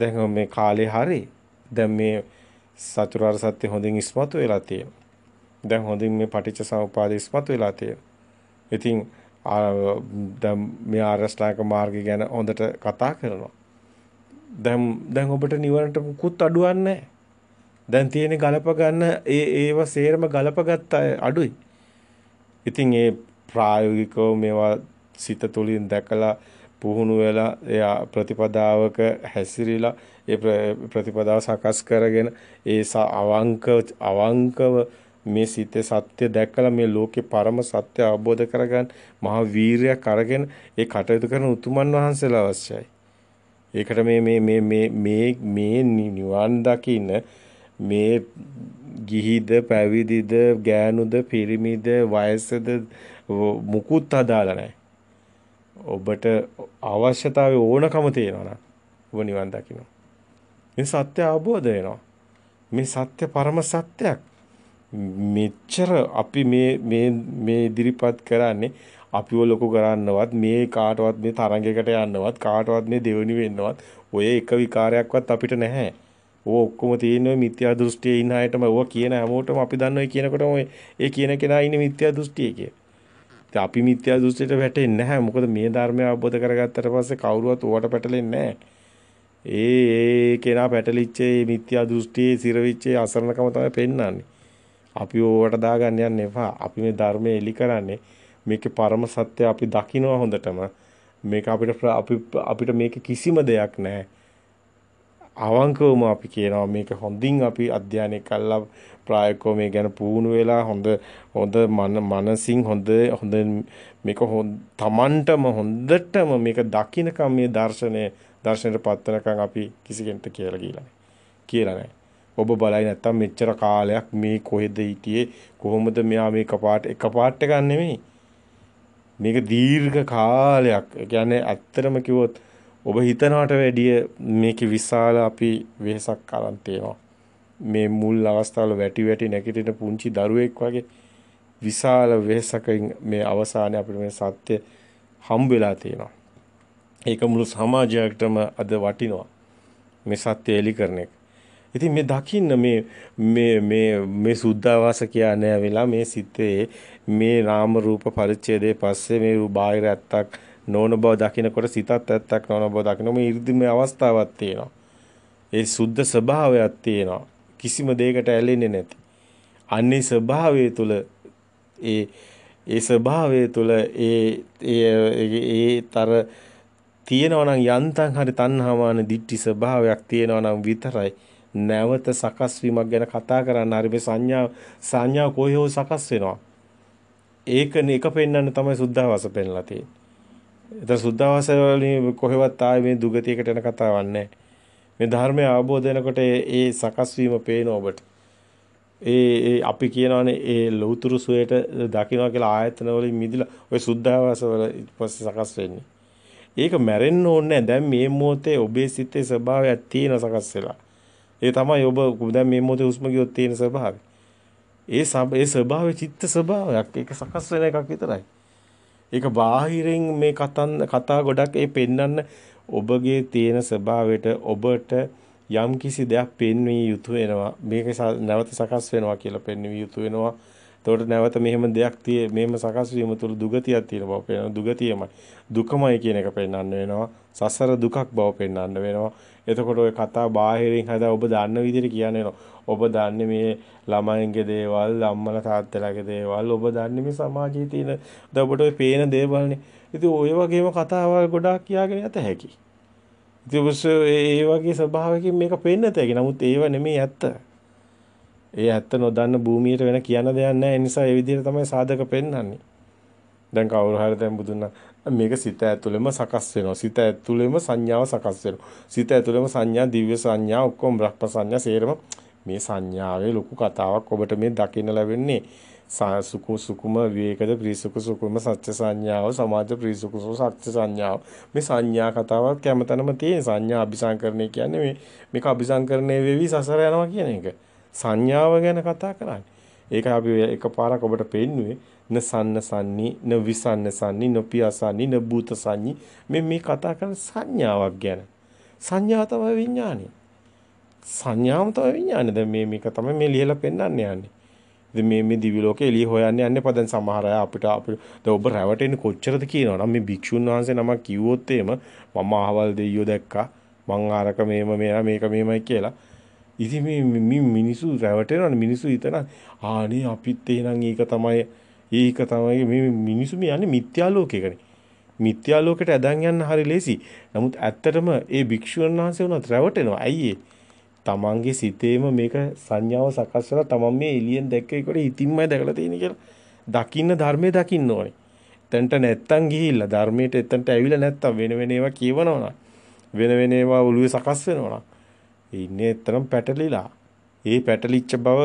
දැන් මේ කාලේ හරි දැන් මේ සතරාර සත්‍ය හොඳින් ඉස්මතු වෙලා තියෙනවා. දැන් හොඳින් මේ පටිච්ච සමුපාද ඉස්මතු වෙලා තියෙනවා. ඉතින් දැන් මේ ආරස්ඨායක මාර්ගය ගැන හොඳට කතා කරනවා. දැන් දැන් ඔබට නිවනට මුකුත් අඩුවක් නැහැ. දැන් තියෙන ගලප ගන්න ඒ ඒව සේරම ගලපගත් අය අඩුයි. ඉතින් ඒ ප්‍රායෝගිකව මේවා සිත තුළින් දැකලා පුහුණු වෙලා ඒ ප්‍රතිපදාවක හැසිරিলা ඒ ප්‍රතිපදාව සකස් කරගෙන ඒ අවංක අවංකව මේ සිතේ සත්‍ය දැකලා මේ ලෝකේ පරම සත්‍ය අවබෝධ කරගන්න මහා වීරයක් අරගෙන ඒ කටයුතු කරන උතුමන් වහන්සේලා අවශ්‍යයි. ඒකට මේ මේ මේ මේ මේ මේ නිවන් දකින්න මේ ගිහිද පැවිදිද ගෑනුද පිරිමිද වයසද මුකුත් අදාළ නැහැ. ඔබට අවශ්‍යතාවය ඕනකම තියෙනවා ඔබ නිවන් දකින්න. මේ සත්‍ය අවබෝධ වෙනවා. මේ සත්‍ය පරම සත්‍යයක්. මෙච්චර අපි මේ මේ මේ ඉදිරිපත් කරන්නේ අපිව ලොකු කරන්නවත් මේ කාටවත් මේ තරඟයකට යන්නවත් කාටවත් මේ දෙවෙනි වෙන්නවත් ඔය එක විකාරයක්වත් අපිට නැහැ. ඕ ඔක්කොම තියෙන්නේ මිත්‍යා දෘෂ්ටියේ ඉන්න අයටම ඕවා කියන හැමෝටම අපි දන්නවා කියනකොටම ඒ කියන කෙනා ඉන්නේ මිත්‍යා දෘෂ්ටියේ කියලා. ඉතින් අපි මිත්‍යා දෘෂ්ටියට වැටෙන්නේ නැහැ. මොකද මේ ධර්මය අවබෝධ කරගත්තට පස්සේ කවුරුවත් ඕවට පැටලෙන්නේ නැහැ. ඒ ඒ කෙනා පැටලිච්ච මේ මිත්‍යා දෘෂ්ටියේ සිරවිච්ච අසරණකම තමයි පෙන්වන්නේ. අපි ඕවට දාගන්න යන්න එපා. අපි මේ ධර්මය එලි කරන්නේ මේකේ පරම සත්‍ය අපි දකිනවා හොඳටම. මේක අපිට අපි අපිට මේක කිසිම දෙයක් නැහැ. අවංකවම අපි කියනවා මේක හොඳින් අපි අධ්‍යයනය කළා ප්‍රායෝගිකව මේ ගැන පුහුණු වෙලා හොඳ හොඳ මනසින් හොඳ හොඳ මේක තමන්ටම හොඳටම මේක දකින්නකම් මේ දර්ශනය දර්ශනයට පත්වනකම් අපි කිසි කෙනෙක්ට කියලා ගිලා කියලා නැහැ. ඔබ බලයි නැත්තම් මෙච්චර කාලයක් මේ කොහෙද හිටියේ කොහොමද මෙයා මේ කපාට එකපාර්ට් එකක් නෙමෙයි මේක දීර්ඝ කාලයක් කියන්නේ ඇත්තටම කිව්වොත් ඔබ හිතනවට වැඩිය මේකේ විශාල අපි වෙහසක් අරන් තියෙනවා. මේ මුල් අවස්ථාවල වැටි වැටි නැගිටින පුංචි දරුවෙක් වගේ විශාල වෙහසකින් මේ අවසානයේ අපිට මේ සත්‍ය හම් වෙලා තියෙනවා. ඒක මුළු සමාජයකටම අද වටිනවා. මේ සත්‍ය එලි කරන එක. ඉතින් මේ දකින්න මේ මේ මේ මේ සුද්ධවාස කියන්නේ වෙලා මේ සිතේ මේ නාම රූප පරිච්ඡේදයේ පස්සේ මේ බාහිර ඇත්තක් නොවන බව දකිනකොට සිතත් ඇත්තක් නොවන බව දකින මේ 이르දිමේ අවස්ථාවක් තියෙනවා. ඒ සුද්ධ ස්වභාවයක් තියෙනවා. කිසිම දෙයකට ඇලෙන්නේ නැති. අන්නේ ස්වභාවය තුල ඒ ඒ ස්වභාවය තුල ඒ ඒ තර තියෙනවා නම් යන්තම් හරි තණ්හාමාන දිට්ටි ස්වභාවයක් තියෙනවා නම් විතරයි නැවත සකස් වීමක් ගැන කතා කරන්න හරි මේ සංඥා සංඥා කොහේ හෝ සකස් වෙනවා ඒකනේ එක පෙන්වන්න තමයි සුද්ධාවාස පෙන්ලා තියෙන්නේ එතන සුද්ධාවාසය වලින් කොහෙවත් ආයේ මේ දුගතියකට යන කතාවක් නැහැ. මේ ධර්මය අවබෝධ වෙනකොට ඒ සකස් වීම පේන ඔබට. ඒ අපි කියනවානේ ඒ ලෞතුරු සුවයට දකින්නවා කියලා ආයතන වලින් මිදලා ওই සුද්ධාවාස වල ඊපස්සේ සකස් වෙන්නේ. ඒක මැරෙන්න ඕනේ නැහැ. දැන් මේ මොහොතේ ඔබේ සිතේ ස්වභාවයක් තියෙන සකස් වෙලා. ඒ තමයි ඔබ දැන් මේ මොහොතේ හුස්ම ගියොත් තියෙන ස්වභාවය. ඒ ඒ ස්වභාවය චිත්ත ස්වභාවයක්. ඒක සකස් වෙන එකක් විතරයි. ඒක බාහිරින් මේ කතන් කතා ගොඩක් ඒ පෙන්වන්න ඔබගේ තියෙන ස්වභාවයට ඔබට යම් කිසි දෙයක් පෙන්විය යුතු වෙනවා මේක නැවත සකස් වෙනවා කියලා පෙන්විය යුතු වෙනවා එතකොට නැවත මෙහෙම දෙයක් තියේ මෙහෙම සකස් වීම තුළ දුගතියක් තියෙන බව පේනවා. දුගතියමයි. දුකමයි කියන එක පෙන්වන්න වෙනවා. සසර දුකක් බව පෙන්වන්න වෙනවා. එතකොට ওই කතා බාහිරින් හදා ඔබ දන්න විදිහට කියන්නේ ඔබ දන්නේ මේ ළමයින්ගේ දේවල්, අම්මලා තාත්තලාගේ දේවල්, ඔබ දන්නේ මේ සමාජයේ තියෙන ඔබට ওই පේන දේවල්නේ. ඉතින් ওই වගේම කතාවල් ගොඩාක් කියාගෙන යත හැකියි. ඉතින් ඒ වගේ ස්වභාවයකින් මේක පේන්න තැකි. නමුත් ඒව නෙමෙයි ඇත්ත. ඒ ඇත්ත නොදන්න භූමියට වෙන කියන දෙයක් නැහැ. ඒ නිසා ඒ විදිහට තමයි සාධක පෙන්වන්නේ. දැන් කවුරු හරි දැන් බුදුන් මේක සිත ඇතුළෙම සකස් වෙනවා. සිත ඇතුළෙම සංඥාව සකස් වෙනවා. සිත ඇතුළෙම සංඥා, දිව්‍ය සංඥා, ඔක්කොම බ්‍රහ්ම සංඥා සේරම මේ සංඥාවේ ලොකු කතාවක් ඔබට මේ දකින්න ලැබෙන්නේ. සුකු සුකුම විවේකද ප්‍රීසුකු සුකුම සත්‍ය සංඥාව සමාජ ප්‍රීසුකු සත්‍ය සංඥාව මේ සංඥා කතාවක් කැමතනම තියෙන සංඥා අபிසංකරණය කියන්නේ මේ මේක අபிසංකරණය වෙවි සසර යනවා කියන එක. සංඥාව ගැන කතා කරන්නේ. ඒක අපි එකපාරක් ඔබට පෙන්නුවේ න සන්න සන්නි න විසන්න සන්නි න පියසන්නි න භූත සන්නි මේ මේ කතා කරන සංඥාවක් ගැන. සංඥාව තමයි විඥානය. සංඥාම තමයි විඥානය. දැන් මේ මේක තමයි මේ ලියලා පෙන්වන්න යන්නේ. ඉතින් මේ මේ දිවි ලෝකේ එළිය හොයන්න යන්න එපා දැන් සමහර අය අපිට අපිට දැන් ඔබ රැවටෙන්නේ කොච්චරද කියනවා නම් මේ භික්ෂුන් වහන්සේ නමක් කිව්වොත් එහෙම මම අහවල් දෙයියෝ දැක්කා මං ආරක මේම මේවා මේක මේමයි කියලා ඉතින් මේ මිනිස්සු රැවටෙනවනේ මිනිස්සු හිතන ආනේ අපිත් එහෙනම් ඒක තමයි ඒක තමයි මේ මිනිස්සු මේ යන්නේ මිත්‍යා ලෝකයකනේ. මිත්‍යා ලෝකයට ඇදන් යන්න හරි ලේසි. නමුත් ඇත්තටම ඒ භික්ෂුන් වහන්සේ වුණත් රැවටෙනවා. අයියේ. තමන්ගේ සිතේම මේක සංඥාව සකස් කරලා තමන් මේ එළියෙන් දැක්ක එකට ඉතින්මයි දැකලා තියෙන්නේ කියලා. දකින්න ධර්මයේ දකින්න ඕනේ. එතනට නැත්තම් ගිහිල්ලා ධර්මයට එතනට ඇවිල්ලා නැත්තම් වෙන වෙන ඒවා කියවනවා වෙන වෙන ඒවා ඔළුවේ සකස් වෙනවා ඉන්නේ එතරම් පැටලිලා. ඒ පැටලිච්ච බව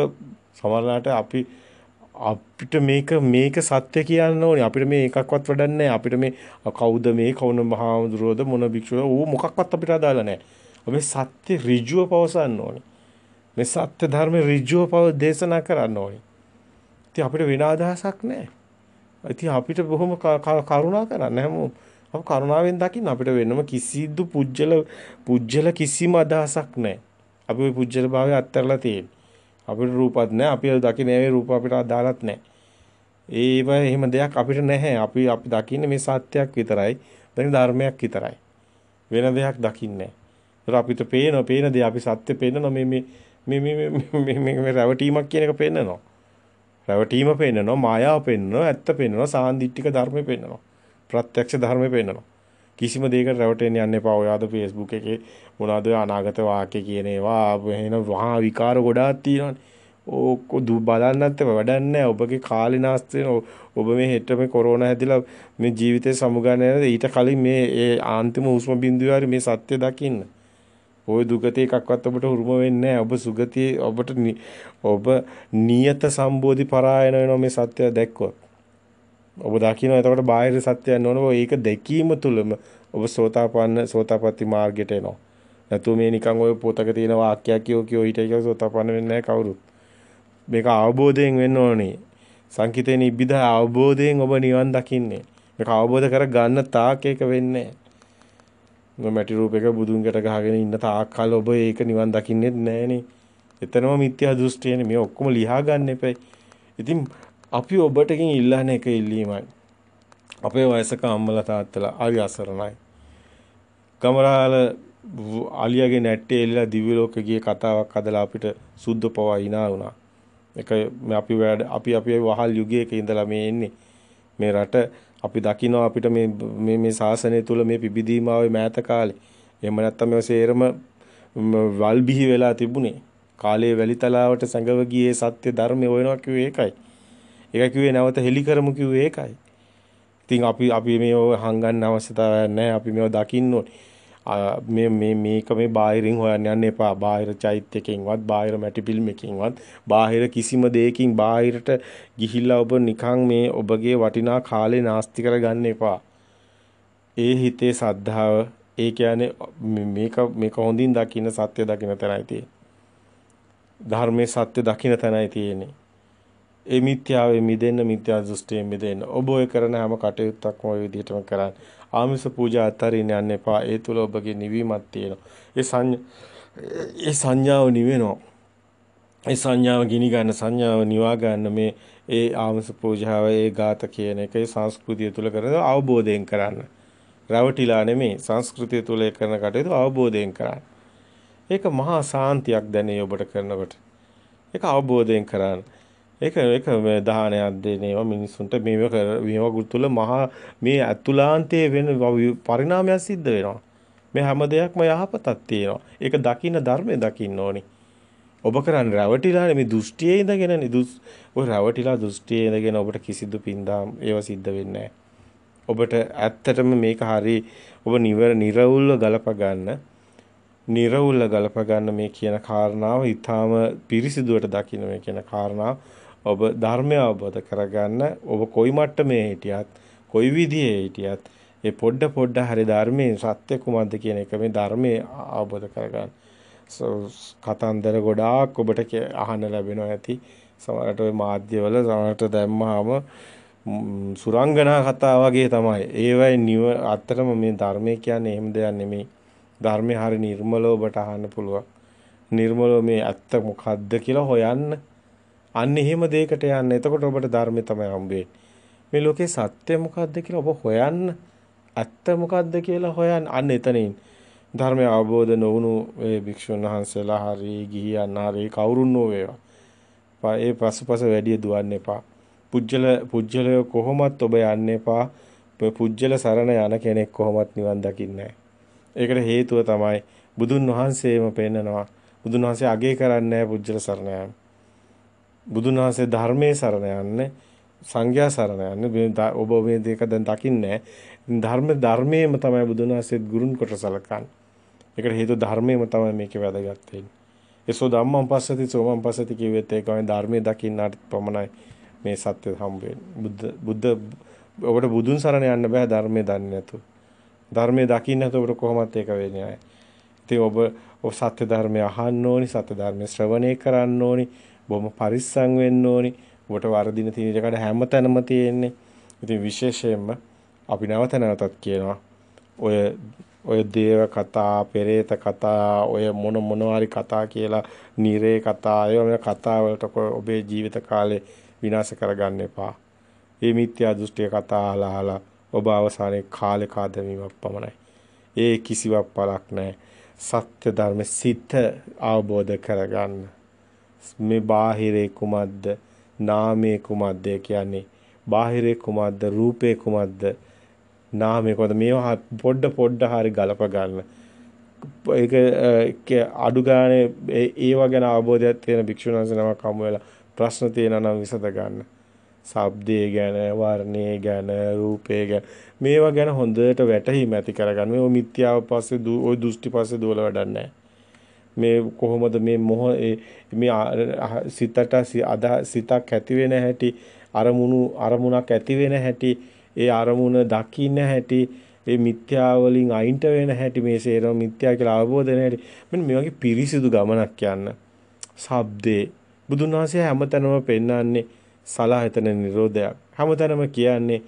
සමහරලාට අපි අපිට මේක මේක සත්‍ය කියන්න ඕනේ. අපිට මේ එකක්වත් වැඩක් නැහැ. අපිට මේ කවුද මේ කවුන මහාඳුරෝද මොන භික්ෂුවද ඌ මොකක්වත් අපිට අදාළ නැහැ. අපි සත්‍ය ඍජුව පවසන්න ඕනේ. මේ සත්‍ය ධර්ම ඍජුව පව දේශනා කරන්න ඕනේ. ඉතින් අපිට වෙන අදහසක් නැහැ. ඉතින් අපිට බොහොම කරුණා කරන්න හැමෝම අප කරුණාවෙන් දකින්න අපිට වෙනම කිසිදු පුජ්‍යල පුජ්‍යල කිසිම අදහසක් නැහැ. අපි ওই පුජ්‍යල භාවය අත්හැරලා තියෙන්නේ. අපිට රූපත් නැහැ. අපි දකින්නේ ඒ රූප අපිට අදාළත් නැහැ. ඒව එහෙම දෙයක් අපිට නැහැ. අපි අපි දකින්නේ මේ සත්‍යයක් විතරයි. දැන් ධර්මයක් විතරයි. වෙන දෙයක් දකින්නේ නැහැ. අපිට පේන පේන දේ අපි සත්‍ය පේනවා මේ මේ මේ මේ මේ මේ රැවටීමක් කියන එක පේන්නනවා. රැවටීම පේන්නනවා, මායාව පේන්නනවා, ඇත්ත පේන්නනවා, සාන්දිටික ධර්මය පේන්නනවා. ප්‍රත්‍යක්ෂ ධර්මෙ පෙන්නනවා. කිසිම දෙයකට රැවටෙන්න යන්න එපා. ඔයාද Facebook එකේ මොනවාද අනාගත වාක්‍ය කියන ඒවා එහෙනම් වහා විකාර ගොඩාක් තියෙනවානේ. ඕක දු බලන්නත් වැඩක් නැහැ. ඔබගේ කාලේ නාස්ති ඔබ මේ හෙට මේ කොරෝනා හැදිලා මේ ජීවිතේ සමුගන්න යනද ඊට කලින් මේ ඒ අන්තිම උස්ම බිඳුවේ මේ සත්‍ය දකින්න. ওই දුගතිය එකක්වත් ඔබට හුරුම වෙන්නේ ඔබ සුගතිය ඔබට ඔබ නියත සම්බෝධි පරායන වෙනවා මේ සත්‍ය දැක්කොත්. ඔබ දකින්න එතකොට බාහිර සත්‍යයන් නොනව ඒක දැකීම තුළම ඔබ සෝතාපන්න සෝතාපට්ටි මාර්ගයට එනවා. නැතු මේ නිකන් ඔය පොතක තියෙන වාක්‍යයක් කියෝ කියෝ හිටයි කියලා සෝතාපන්න වෙන්නේ නැහැ කවුරුත්. මේක අවබෝධයෙන් වෙන්න ඕනේ. සංකිතේ නිබ්බිද අවබෝධයෙන් ඔබ නිවන් දකින්නේ. මේක අවබෝධ කර ගන්න තාක් ඒක වෙන්නේ නැහැ. මැටි රූපයක බුදුන්කට ගහගෙන ඉන්න තාක් කල් ඔබ ඒක නිවන් දකින්නේ නැහනේ. එතනම මිත්‍යා දෘෂ්ටියනේ මේ ඔක්කොම ලියා ගන්න එපේ. ඉතින් අපි ඔබටකින් ඉල්ලන එක ඉල්ලීමයි. අපේ වයසක අම්මලා තාත්තලා හරි අසරණයි. ගමරාල අලියාගේ නැට්ටේ එල්ලලා දිව්‍ය ලෝකෙ ගිය කතාවක් හදලා අපිට සුද්ධ පවා hina වුණා. ඒක අපි වැඩ අපි අපි වහල් යුගයක ඉඳලා මේ එන්නේ. මේ රට අපි දකිනවා අපිට මේ මේ මේ ශාසනය තුල මේ පිබිදීම ආවේ මෑත කාලේ. එහෙම නැත්නම් මේ සේරම වල් බිහි වෙලා තිබුණේ. කාලයේ වැලිතලාවට සැඟව ගියේ සත්‍ය ධර්මය හොයනවා කිව්වේ ඒකයි. ඒක කිව්වේ නැවත හෙලි කරමු කිව්වේ ඒකයි. ඉතින් අපි අපි මේ හංගන්න අවශ්‍යතාවයක් නැහැ. අපි මේව දකින්න මේ මේ මේක මේ බාහිරින් හොයන්න යන්න එපා. බාහිර චෛත්‍යකින්වත්, බාහිර මැටි ෆිල්ම් එකකින්වත්, බාහිර කිසිම දෙයකින් බාහිරට ගිහිල්ලා ඔබ නිකන් මේ ඔබගේ වටිනා කාලේ නාස්ති කරගන්න එපා. ඒ හිතේ සද්ධාව, ඒ කියන්නේ මේක මේක හොඳින් දකින්න සත්‍ය දකින්න තැනයි තියෙන්නේ. ධර්මයේ සත්‍ය දකින්න තැනයි තියෙන්නේ. ඒ මිත්‍යාවේ මිදෙන්න මිත්‍යා දෘෂ්ටියෙන් මිදෙන්න. ඔබ ඔය කරන හැම කටයුත්තක්ම ඔය විදිහටම කරන්න. ආමිස පූජා අතරින් යන්න එපා. ඒ තුල ඔබගේ නිවීමක් තියෙනවා. ඒ ඒ සංඥාව නිවෙනවා. ඒ සංඥාව ගිනි ගන්න සංඥාව නිවා ගන්න මේ ඒ ආමස පූජාව ඒ ગાත කියන එක ඒ සංස්කෘතිය තුල කරන අවබෝධයෙන් කරන්න. රැවටිලා නෙමෙයි සංස්කෘතිය තුල කරන කටයුතු අවබෝධයෙන් කරන්න. ඒක මහා සාන්තියක් දැනේ ඔබට කරනකොට. ඒක අවබෝධයෙන් කරන්න. ඒක ඒක දාහනයක් දෙන ඒවා මිනිස්සුන්ට මේව මේවා තුළ මහා මේ අතුලාන්තයේ වෙන පරිණාමයක් සිද්ධ වෙනවා. මේ හැම දෙයක්ම යහපතක් තියෙනවා. ඒක දකින්න ධර්මයේ දකින්න ඕනේ. ඔබ කරන්නේ රැවටිලානේ මේ දෘෂ්ටියේ ඉඳගෙනනේ දුස් ඔය රැවටිලා දෘෂ්ටියේ ඉඳගෙන ඔබට කිසිදු පින්දාම් ඒව සිද්ධ වෙන්නේ ඔබට ඇත්තටම මේක හරි ඔබ නිවර නිර්වුල්ව ගලප ගන්න නිර්වුල්ව ගලප ගන්න මේ කියන කාරණාව ඊටාම පිරිසිදුවට දකින්න මේ කියන කාරණාව ඔබ ධර්මය අවබෝධ කරගන්න ඔබ කොයි මට්ටමේ හිටියත් කොයි විදිහේ හිටියත් ඒ පොඩ පොඩ හරි ධර්මයේ සත්‍ය කුමක්ද කියන එක මේ ධර්මයේ අවබෝධ කරගන්න. කතන්දර ගොඩාක් ඔබට අහන්න ලැබෙනවා ඇති. සමහරට ওই මාධ්‍යවල සමහරට දැම්මහම සුරංගනා කතා වගේ තමයි. ඒවයි නිව අත්‍තරම මේ ධර්මය කියන්නේ එහෙම දෙයක් නෙමෙයි. ධර්මය හරි නිර්මලව ඔබට අහන්න පුළුවන්. නිර්මලව මේ ඇත්ත මොකද්ද කියලා හොයන්න අන්න එහෙම දෙයකට යන්න. එතකොට ඔබට ධර්මය තමයි හම්බ මේ ලෝකේ සත්‍ය මොකද්ද කියලා ඔබ හොයන්න ඇත්ත මොකද්ද කියලා හොයන්න අන්න එතනින් ධර්මය අවබෝධ නොවුණු ඒ භික්ෂුන් වහන්සේලා හරි ගිහියන් හරි කවුරුන් නෝ වේවා. ඒ පසුපස වැඩි දුවන්න එපා. පුජ්‍යල පුජ්‍යලය කොහොමත් ඔබ යන්න එපා. ඔය පුජ්‍යල සරණ යන කෙනෙක් කොහොමත් නිවන් දකින්නේ ඒකට හේතුව තමයි බුදුන් වහන්සේම පෙන්නනවා. බුදුන් වහන්සේ අගය කරන්නේ පුජ්‍යල සරණ බුදුන් වහන්සේ ධර්මයේ සරණ යන්න සංඝයා සරණ යන්න මේ ඔබ මේ දෙක දැන් දකින්නේ ධර්ම ධර්මයේම තමයි බුදුන් වහන්සේත් ගුරුන් කොට සලකන්නේ. ඒකට හේතුව ධර්මයේම තමයි මේකේ වැදගත් වෙන්නේ. ඒසෝ ධම්මං පස්සති සෝමං පස්සති කියුවෙත් ඒකමයි ධර්මයේ දකින්නාට පමණයි මේ සත්‍ය හම්බ වෙන්නේ. බුද්ධ ඔබට බුදුන් සරණ යන්න බෑ ධර්මයේ දන්නේ නැතුව. ධර්මයේ දකින්න නැතුව ඔබට කොහොමත් ඒක වෙන්නේ නැහැ. ඉතින් ඔබ ඔය සත්‍ය ධර්මය අහන්න ඕනි, සත්‍ය ධර්මය ශ්‍රවණය කරන්න ඕනි. බොහොම පරිස්සම් වෙන්න ඕනි. ඔබට වර්ධින තීරණ කඩ හැමතැනම තියෙන්නේ. ඉතින් විශේෂයෙන්ම අපි නැවත නැවතත් කියනවා ඔය ඔය දේව කතා, පෙරේත කතා, ඔය මොන මොනවාරි කතා කියලා නිරේ කතා, ඒ වගේ කතා වලට ඔබේ ජීවිත කාලේ විනාශ කරගන්න එපා. මේ මිත්‍යා දෘෂ්ටි කතා අහලා ඔබ අවසානයේ කාලේ කාදමීමක් පමණයි. ඒ කිසිවක් පළක් නැහැ. සත්‍ය ධර්ම සිත අවබෝධ කරගන්න. මේ බාහිරේ කුමක්ද නාමයේ කුමක්ද කියන්නේ බාහිරේ කුමක්ද රූපේ කුමක්ද නාමයේ කුමක්ද මේවා පොඩ පොඩ හරි ගලප ගන්න ඒක අඩු ගානේ ඒව ගැන අවබෝධයක් තියෙන භික්ෂුණන්ස නමක් හමු වෙලා ප්‍රශ්න තියෙනවා නම් විසඳ ගන්න ශබ්දයේ ගැන වර්ණයේ ගැන රූපයේ ගැන මේවා ගැන හොඳට වැටහීම ඇති කරගන්න. ඔය මිත්‍යාව පස්සේ ඔය දෘෂ්ටි පස්සේ දුවල වැඩක් නැහැ. මේ කොහොමද මේ මොහ මේ සිතට සිතක් ඇති වෙන හැටි අරමුණු අරමුණක් ඇති වෙන හැටි ඒ අරමුණ දකින්න හැටි ඒ මිත්‍යා වලින් අයින්ට වෙන හැටි මේ සේරම මිත්‍යා කියලා අවබෝධ වෙන හැටි මෙන්න මේ වගේ පිරිසිදු ගමනක් යන්න. ශබ්දේ බුදුන් වහන්සේ හැමතැනම පෙන්වන්නේ සලායතන නිරෝධයක්. හැමතැනම කියන්නේ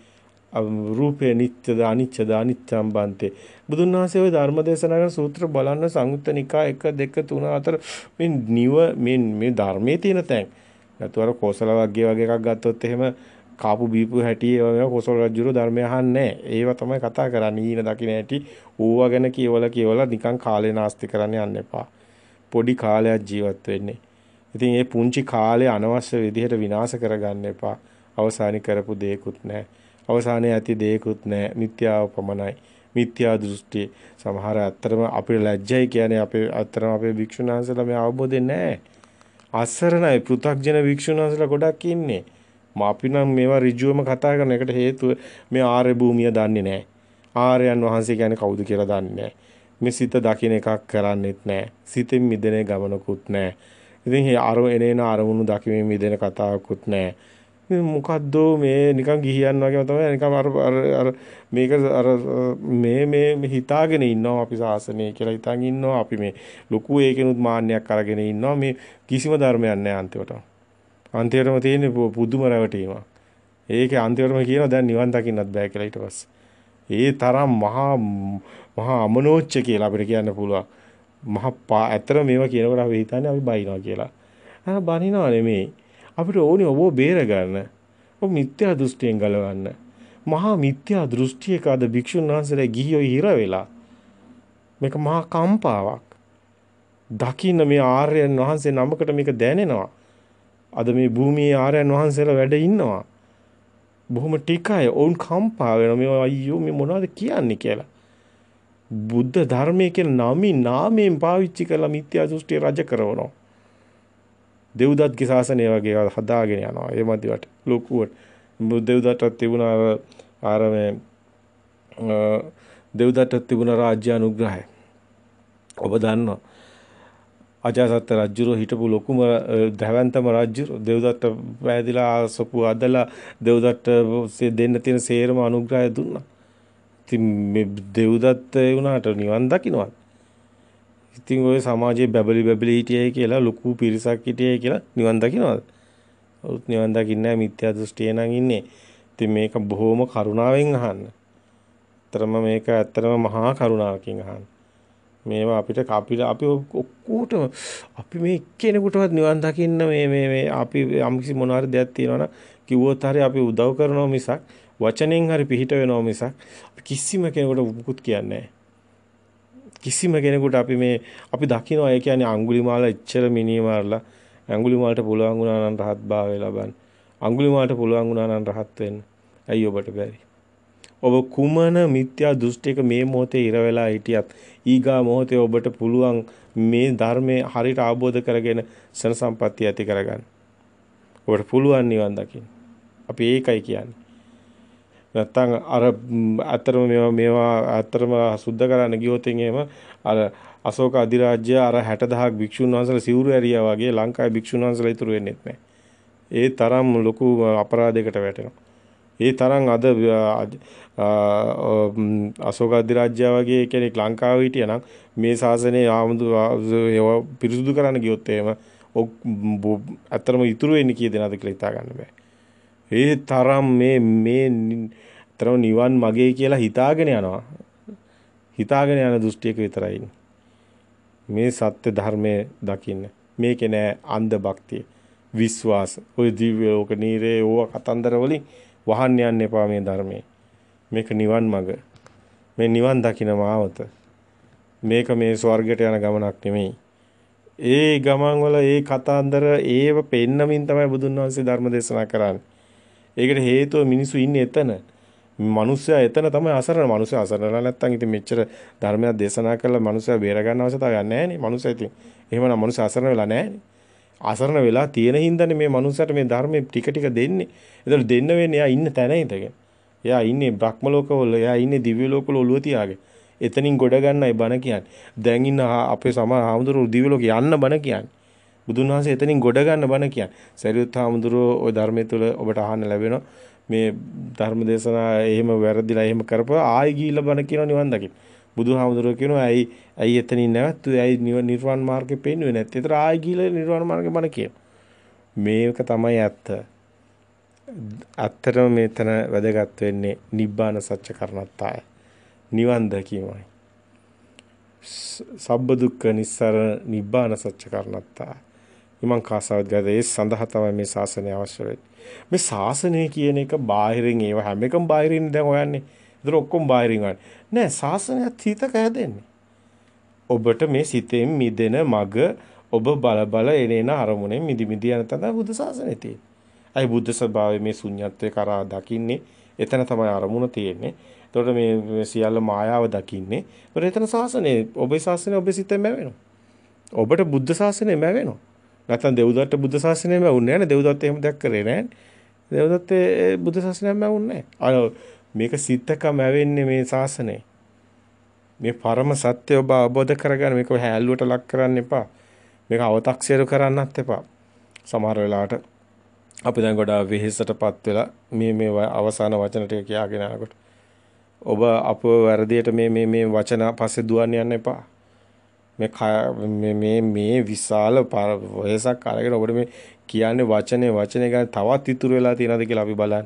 රූපය නිත්‍යද අනිච්චද අනිත්‍යම් බන්තේ බුදුන් වහන්සේ ওই ධර්ම දේශනා කරන සූත්‍ර බලන්න සංයුත්ත නිකා 1 2 3 4 මේ නිව මේ මේ ධර්මයේ තියෙන තැන් නැතුව අර කෝසල වර්ගයේ වගේ එකක් ගත්තොත් එහෙම කාපු බීපු හැටි ඒවා කෝසල රජුරු ධර්මය අහන්නේ ඒවා තමයි කතා කරන්නේ ඊන දකින්න හැටි ඌවා ගැන කියවලා කියවලා නිකන් කාලේ නාස්ති කරන්න යන්න එපා පොඩි කාලයක් ජීවත් වෙන්නේ ඉතින් ඒ පුංචි කාලේ අනවශ්‍ය විදිහට විනාශ කරගන්න එපා අවසානි කරපු දෙයක්වත් නැහැ අවසානයේ ඇති දෙයකුත් නැහැ. මිත්‍යාව පමණයි. මිත්‍යා දෘෂ්ටි සමහර අත්‍තරම අපේ ලැජ්ජයි කියන්නේ අපේ අත්‍තරම අපේ භික්ෂුණාන්සලා මේ අවබෝධය නැහැ. අසරණයි පෘථග්ජන භික්ෂුණාන්සලා ගොඩක් ඉන්නේ. අපි නම් මේවා ඍජුවම කතා කරන එකට හේතුව මේ ආර්ය භූමිය දන්නේ නැහැ. ආර්යයන් වහන්සේ කියන්නේ කවුද කියලා දන්නේ නැහැ. මේ සිත දකින්න එකක් කරන්නෙත් නැහැ. සිතෙන් මිදෙන ගමනකුත් නැහැ. ඉතින් අර එනේන අරමුණු දකිමින් මිදෙන කතාවකුත් නැහැ. මොකද්ද මේ නිකන් ගිහියන් වගේම තමයි නිකන් අර අර මේක අර මේ මේ හිතාගෙන ඉන්නවා අපි සාසනය කියලා හිතන් ඉන්නවා අපි මේ ලොකු ඒකෙනුත් මාන්නයක් අරගෙන ඉන්නවා මේ කිසිම ධර්මයක් නැහැ අන්තිමට අන්තිමටම තියෙන්නේ පුදුම රැවටීමක් ඒකේ අන්තිමටම කියනවා දැන් නිවන් දකින්නත් බෑ කියලා ඊට පස්සේ ඒ තරම් මහා මහා අමනෝච්ච කියලා අපිට කියන්න පුළුවන් මහා ඇත්තට මේවා කියනකොට අපි හිතන්නේ අපි බයිනවා කියලා ආ බනිනවා නෙමෙයි අපිට ඕනේ ඔබ බේරගන්න. ඔබ මිත්‍යා දෘෂ්ටියෙන් ගලවන්න. මහා මිත්‍යා දෘෂ්ටියක අද භික්ෂුන් වහන්සේලා ගිහියෝ හිර වෙලා. මේක මහා කම්පාවක්. දකින්න මේ ආර්යයන් වහන්සේ නමකට මේක දැනෙනවා. අද මේ භූමියේ ආර්යයන් වහන්සේලා වැඩ ඉන්නවා. බොහොම ටිකයි ඔවුන් කම්පා වෙනවා මේ අයියෝ මේ මොනවද කියන්නේ කියලා. බුද්ධ ධර්මය කියලා නමින් නාමයෙන් පාවිච්චි කරලා මිත්‍යා දෘෂ්ටි රජ කරනවා. දෙව්දත්ගේ ශාසනය වගේ හදාගෙන යනවා. ඒ මදිවට ලොකුවට. දෙව්දත්තට තිබුණා අර මේ දෙව්දත්තට තිබුණ රාජ්‍යානුග්‍රහය. ඔබ දන්නවා. අජාසත් රජුරෝ හිටපු ලොකුම දැවැන්තම රජු දෙව්දත්ත වැදලා සොපු අදලා දෙව්දත්ත දෙන්න තියෙන සේරම අනුග්‍රහය දුන්නා. ඉතින් මේ දෙව්දත්ත වුණාට නිවන් දකින්නවා. ඉතින් ওই සමාජයේ බැබලි බැබලි හිටියයි කියලා ලොකු පිරිසක් හිටියයි කියලා නිවන් දකින්නවද? ඔවුත් නිවන් දකින්නේ මිත්‍යා දෘෂ්ටිය නම් ඉන්නේ. ඉතින් මේක බොහොම කරුණාවෙන් අහන්න. ඇත්තරම මේක ඇත්තරම මහා කරුණාවකින් අහන්න. මේවා අපිට අපිට අපි ඔක්කොටම අපි මේ එක්කෙනෙකුටවත් නිවන් දකින්න මේ මේ මේ අපි යම්කිසි මොන හරි දෙයක් තියෙනවනම් කිව්වොත් හරි අපි උදව් කරනවා මිසක් වචනෙන් හරි පිහිට වෙනවා මිසක් අපි කිසිම කෙනෙකුට මුකුත් කියන්නේ නැහැ. කිසිම කෙනෙකුට අපි මේ අපි දකිනවා ඒ කියන්නේ අඟුලිමාල ඉච්චර මිනිමාරලා අඟුලිමාලට පුළුවන් වුණා නම් රහත්භාවය ලබන්න. අඟුලිමාලට පුළුවන් වුණා නම් රහත් වෙන්න. ඇයි ඔබට බැරි? ඔබ කුමන මිත්‍යා දෘෂ්ටික මේ මොහොතේ ඉර වෙලා හිටියත් ඊගා මොහොතේ ඔබට පුළුවන් මේ ධර්මයේ හරියට ආબોධ කරගෙන සන සම්පත්තිය ඇති කරගන්න. ඔබට පුළුවන් නිවන් දකින්න. අපි ඒකයි කියන්නේ. නැත්තම් අර ඇත්තරම මේවා මේවා ඇත්තරම සුද්ධ කරන්න ගියොත් එහෙම අර අශෝක අධිරාජ්‍ය අර 60000ක් භික්ෂුන් වහන්සේලා සිවුරු ඇරියා වගේ ලංකාවේ භික්ෂුන් වහන්සේලා ඉතුරු වෙන්නේ නැහැ. ඒ තරම් ලොකු අපරාධයකට වැටෙනවා. ඒ තරම් අද අශෝක අධිරාජ්‍ය වගේ කෙනෙක් ලංකාවේ හිටියනම් මේ ශාසනය ආමුදු පිරිසුදු කරන්න ගියොත් එහෙම ඔක් ඇත්තම ඉතුරු වෙන්නේ කී දෙනාද කියලා හිතා ගන්න බෑ. ඒ තරම් මේ මේ තරම් නිවන් මගේ කියලා හිතාගෙන යනවා. හිතාගෙන යන දෘෂ්ටියක විතරයි මේ සත්‍ය ධර්මයේ දකින්න. මේකේ නෑ අන්ධ භක්තිය. විශ්වාස. ওই දිව්‍ය ලෝක නීරේ ඕව කතන්දර වලින් වහන්න යන්න එපා මේ ධර්මයේ. මේක නිවන් මඟ. මේ නිවන් දකින මාවත. මේක මේ ස්වර්ගයට යන ගමනක් නෙමෙයි. ඒ ගමන් වල ඒ කතන්දර ඒව පෙන්නමින් තමයි බුදුන් වහන්සේ ධර්ම දේශනා කරන්නේ. ඒකට හේතුව මිනිස්සු ඉන්නේ එතන. මනුස්සයා එතන තමයි අසරණ. මනුස්සයා අසරණලා නැත්තම් ඉතින් මෙච්චර ධර්මයක් දේශනා කරලා මනුස්සයා බේර ගන්න අවශ්‍යතාවයක් නැහැ නේ. මනුස්සයා ඉතින් එහෙමනම් මනුස්සයා අසරණ වෙලා නැහැ නේ. අසරණ වෙලා තියෙන හින්දානේ මේ මනුස්සයාට මේ ධර්මෙ ටික ටික දෙන්නේ. ඒතකොට දෙන්න වෙන්නේ එයා ඉන්න තැන ඉඳගෙන. එයා ඉන්නේ බ්‍රහ්ම ලෝකවල, එයා ඉන්නේ දිව්‍ය ලෝකවල ඔළුව තියාගෙන. එතනින් ගොඩ ගන්නයි බණ කියන්නේ. දැන් ඉන්න අපේ සමහර ආමුදුරු දිව්‍ය ලෝකේ යන්න බණ කියන්නේ. බුදුන් වහන්සේ එතනින් ගොඩ ගන්න බණ කියන්නේ. සරියුත් හාමුදුරුවෝ ওই ධර්මයේ තුල ඔබට අහන්න ලැබෙනවා. මේ ධර්ම දේශනා එහෙම වැරදිලා එහෙම කරපුවා ආයි ගිහිල්ලා බණ කියනවා නිවන් දකින්න. බුදුහාමුදුරුවෝ කියනවා ඇයි ඇයි එතනින් නැවතුනේ? ඇයි නිර්වාණ මාර්ගේ පෙන්වුවේ නැත්තේ? ඒතර ආයි ගිහිල්ලා නිර්වාණ මාර්ගේ බණ කියනවා. මේක තමයි ඇත්ත. ඇත්තටම මෙතන වැදගත් වෙන්නේ නිබ්බාන සත්‍ය කරණත්තාය. නිවන් දැකීමයි. සබ්බ දුක්ඛ නිස්සාර නිබ්බාන සත්‍ය කරණත්තාය. විමං කාසාවත් ගත ඒ සඳහා තමයි මේ ශාසනය අවශ්‍ය වෙන්නේ මේ ශාසනය කියන එක බාහිරින් ඒව හැම එකම බාහිරින් දැන් හොයන්නේ ඒතර ඔක්කොම බාහිරින් හොයන්නේ නෑ ශාසනයත් හිතක හැදෙන්නේ ඔබට මේ සිතෙන් මිදෙන මග ඔබ බල බල එනේන අරමුණෙන් මිදි මිදි යන තද බුද්ධ ශාසනය තියෙන්නේ අයි බුද්ධ ස්වභාවයේ මේ ශුන්‍යත්වය කරා දකින්නේ එතන තමයි අරමුණ තියෙන්නේ. එතකොට මේ සියල්ල මායාව දකින්නේ. ඒතර එතන සාසනේ ඔබේ සාසනේ ඔබේ සිතෙන් මැවෙනවා. ඔබට බුද්ධ සාසනේ මැවෙනවා. නැත්නම් දෙව්දත්ත බුද්ධ ශාසනයම වුන්නේ නැහැ දෙව්දත්ත එහෙම දෙයක් කරේ නැහැ දෙව්දත්ත බුද්ධ ශාසනයම වුන්නේ නැහැ මේක සිතකම ඇවෙන්නේ මේ ශාසනය මේ පරම සත්‍ය ඔබ අවබෝධ කරගන්න මේක හැල්ලුවට ලක් කරන්න එපා මේක අව탁සියරු කරන්නත් එපා සමහර වෙලාවට අපි දැන් ගොඩාක් වෙහෙසටපත් වෙලා මේ මේ අවසාන වචන ටික කියාගෙන යනකොට ඔබ අපව වැරදියට මේ මේ මේ වචන පස්සේ දුවන්න යන්න එපා මේ මේ මේ විශාල වයසක් අරගෙන ඔබට මේ කියන්නේ වචනේ වචනේ ගන්න තවත් ඉතුරු වෙලා තියෙනවද කියලා අපි බලන්න.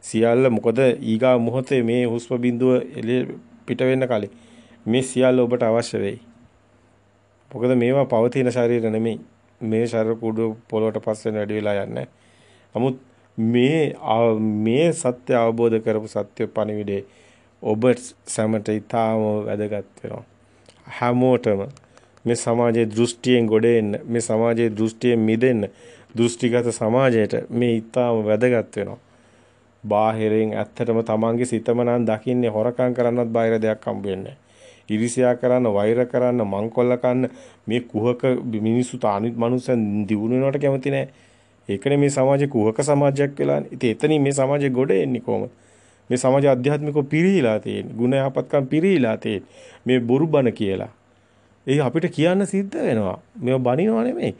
සියල්ල මොකද ඊගා මොහොතේ මේ හුස්ම බිඳුව එළිය පිට වෙන්න කලින් මේ සියල්ල ඔබට අවශ්‍ය වෙයි. මොකද මේවා පවතින ශරීර නෙමෙයි. මේ ශරීර කුඩු පොළොවට පස්සෙන් වැඩි වෙලා යන්නේ. නමුත් මේ මේ සත්‍ය අවබෝධ කරපු සත්‍ය පණිවිඩේ ඔබ සැමට ඊටාම වැදගත් වෙනවා. හැමෝටම මේ සමාජයේ දෘෂ්ටියෙන් ගොඩ එන්න මේ සමාජයේ දෘෂ්ටියෙන් මිදෙන්න දෘෂ්ටිගත සමාජයට මේ ඊටාම වැදගත් වෙනවා. බාහිරෙන් ඇත්තටම තමන්ගේ සිතම නම් දකින්නේ හොරකම් කරන්නත් බාහිර දෙයක් හම්බ වෙන්නේ ඉරිසියා කරන්න, වෛර කරන්න, මංකොල්ල කන්න මේ කුහක මිනිසුට අනිත් මනුස්සයන් දිනු වෙනවට කැමති නැහැ. ඒකනේ මේ සමාජේ කුහක සමාජයක් වෙලානේ. ඉතින් එතනින් මේ සමාජේ ගොඩ එන්නේ කොහොමද? මේ සමාජ අධ්‍යාත්මිකව පිරීලා තියෙන්නේ. ගුණ යහපත්කම් පිරීලා තියෙන්නේ. මේ බොරු බණ කියලා. ඒ අපිට කියන්න සිද්ධ වෙනවා. මේව බනිනවා නෙමෙයි.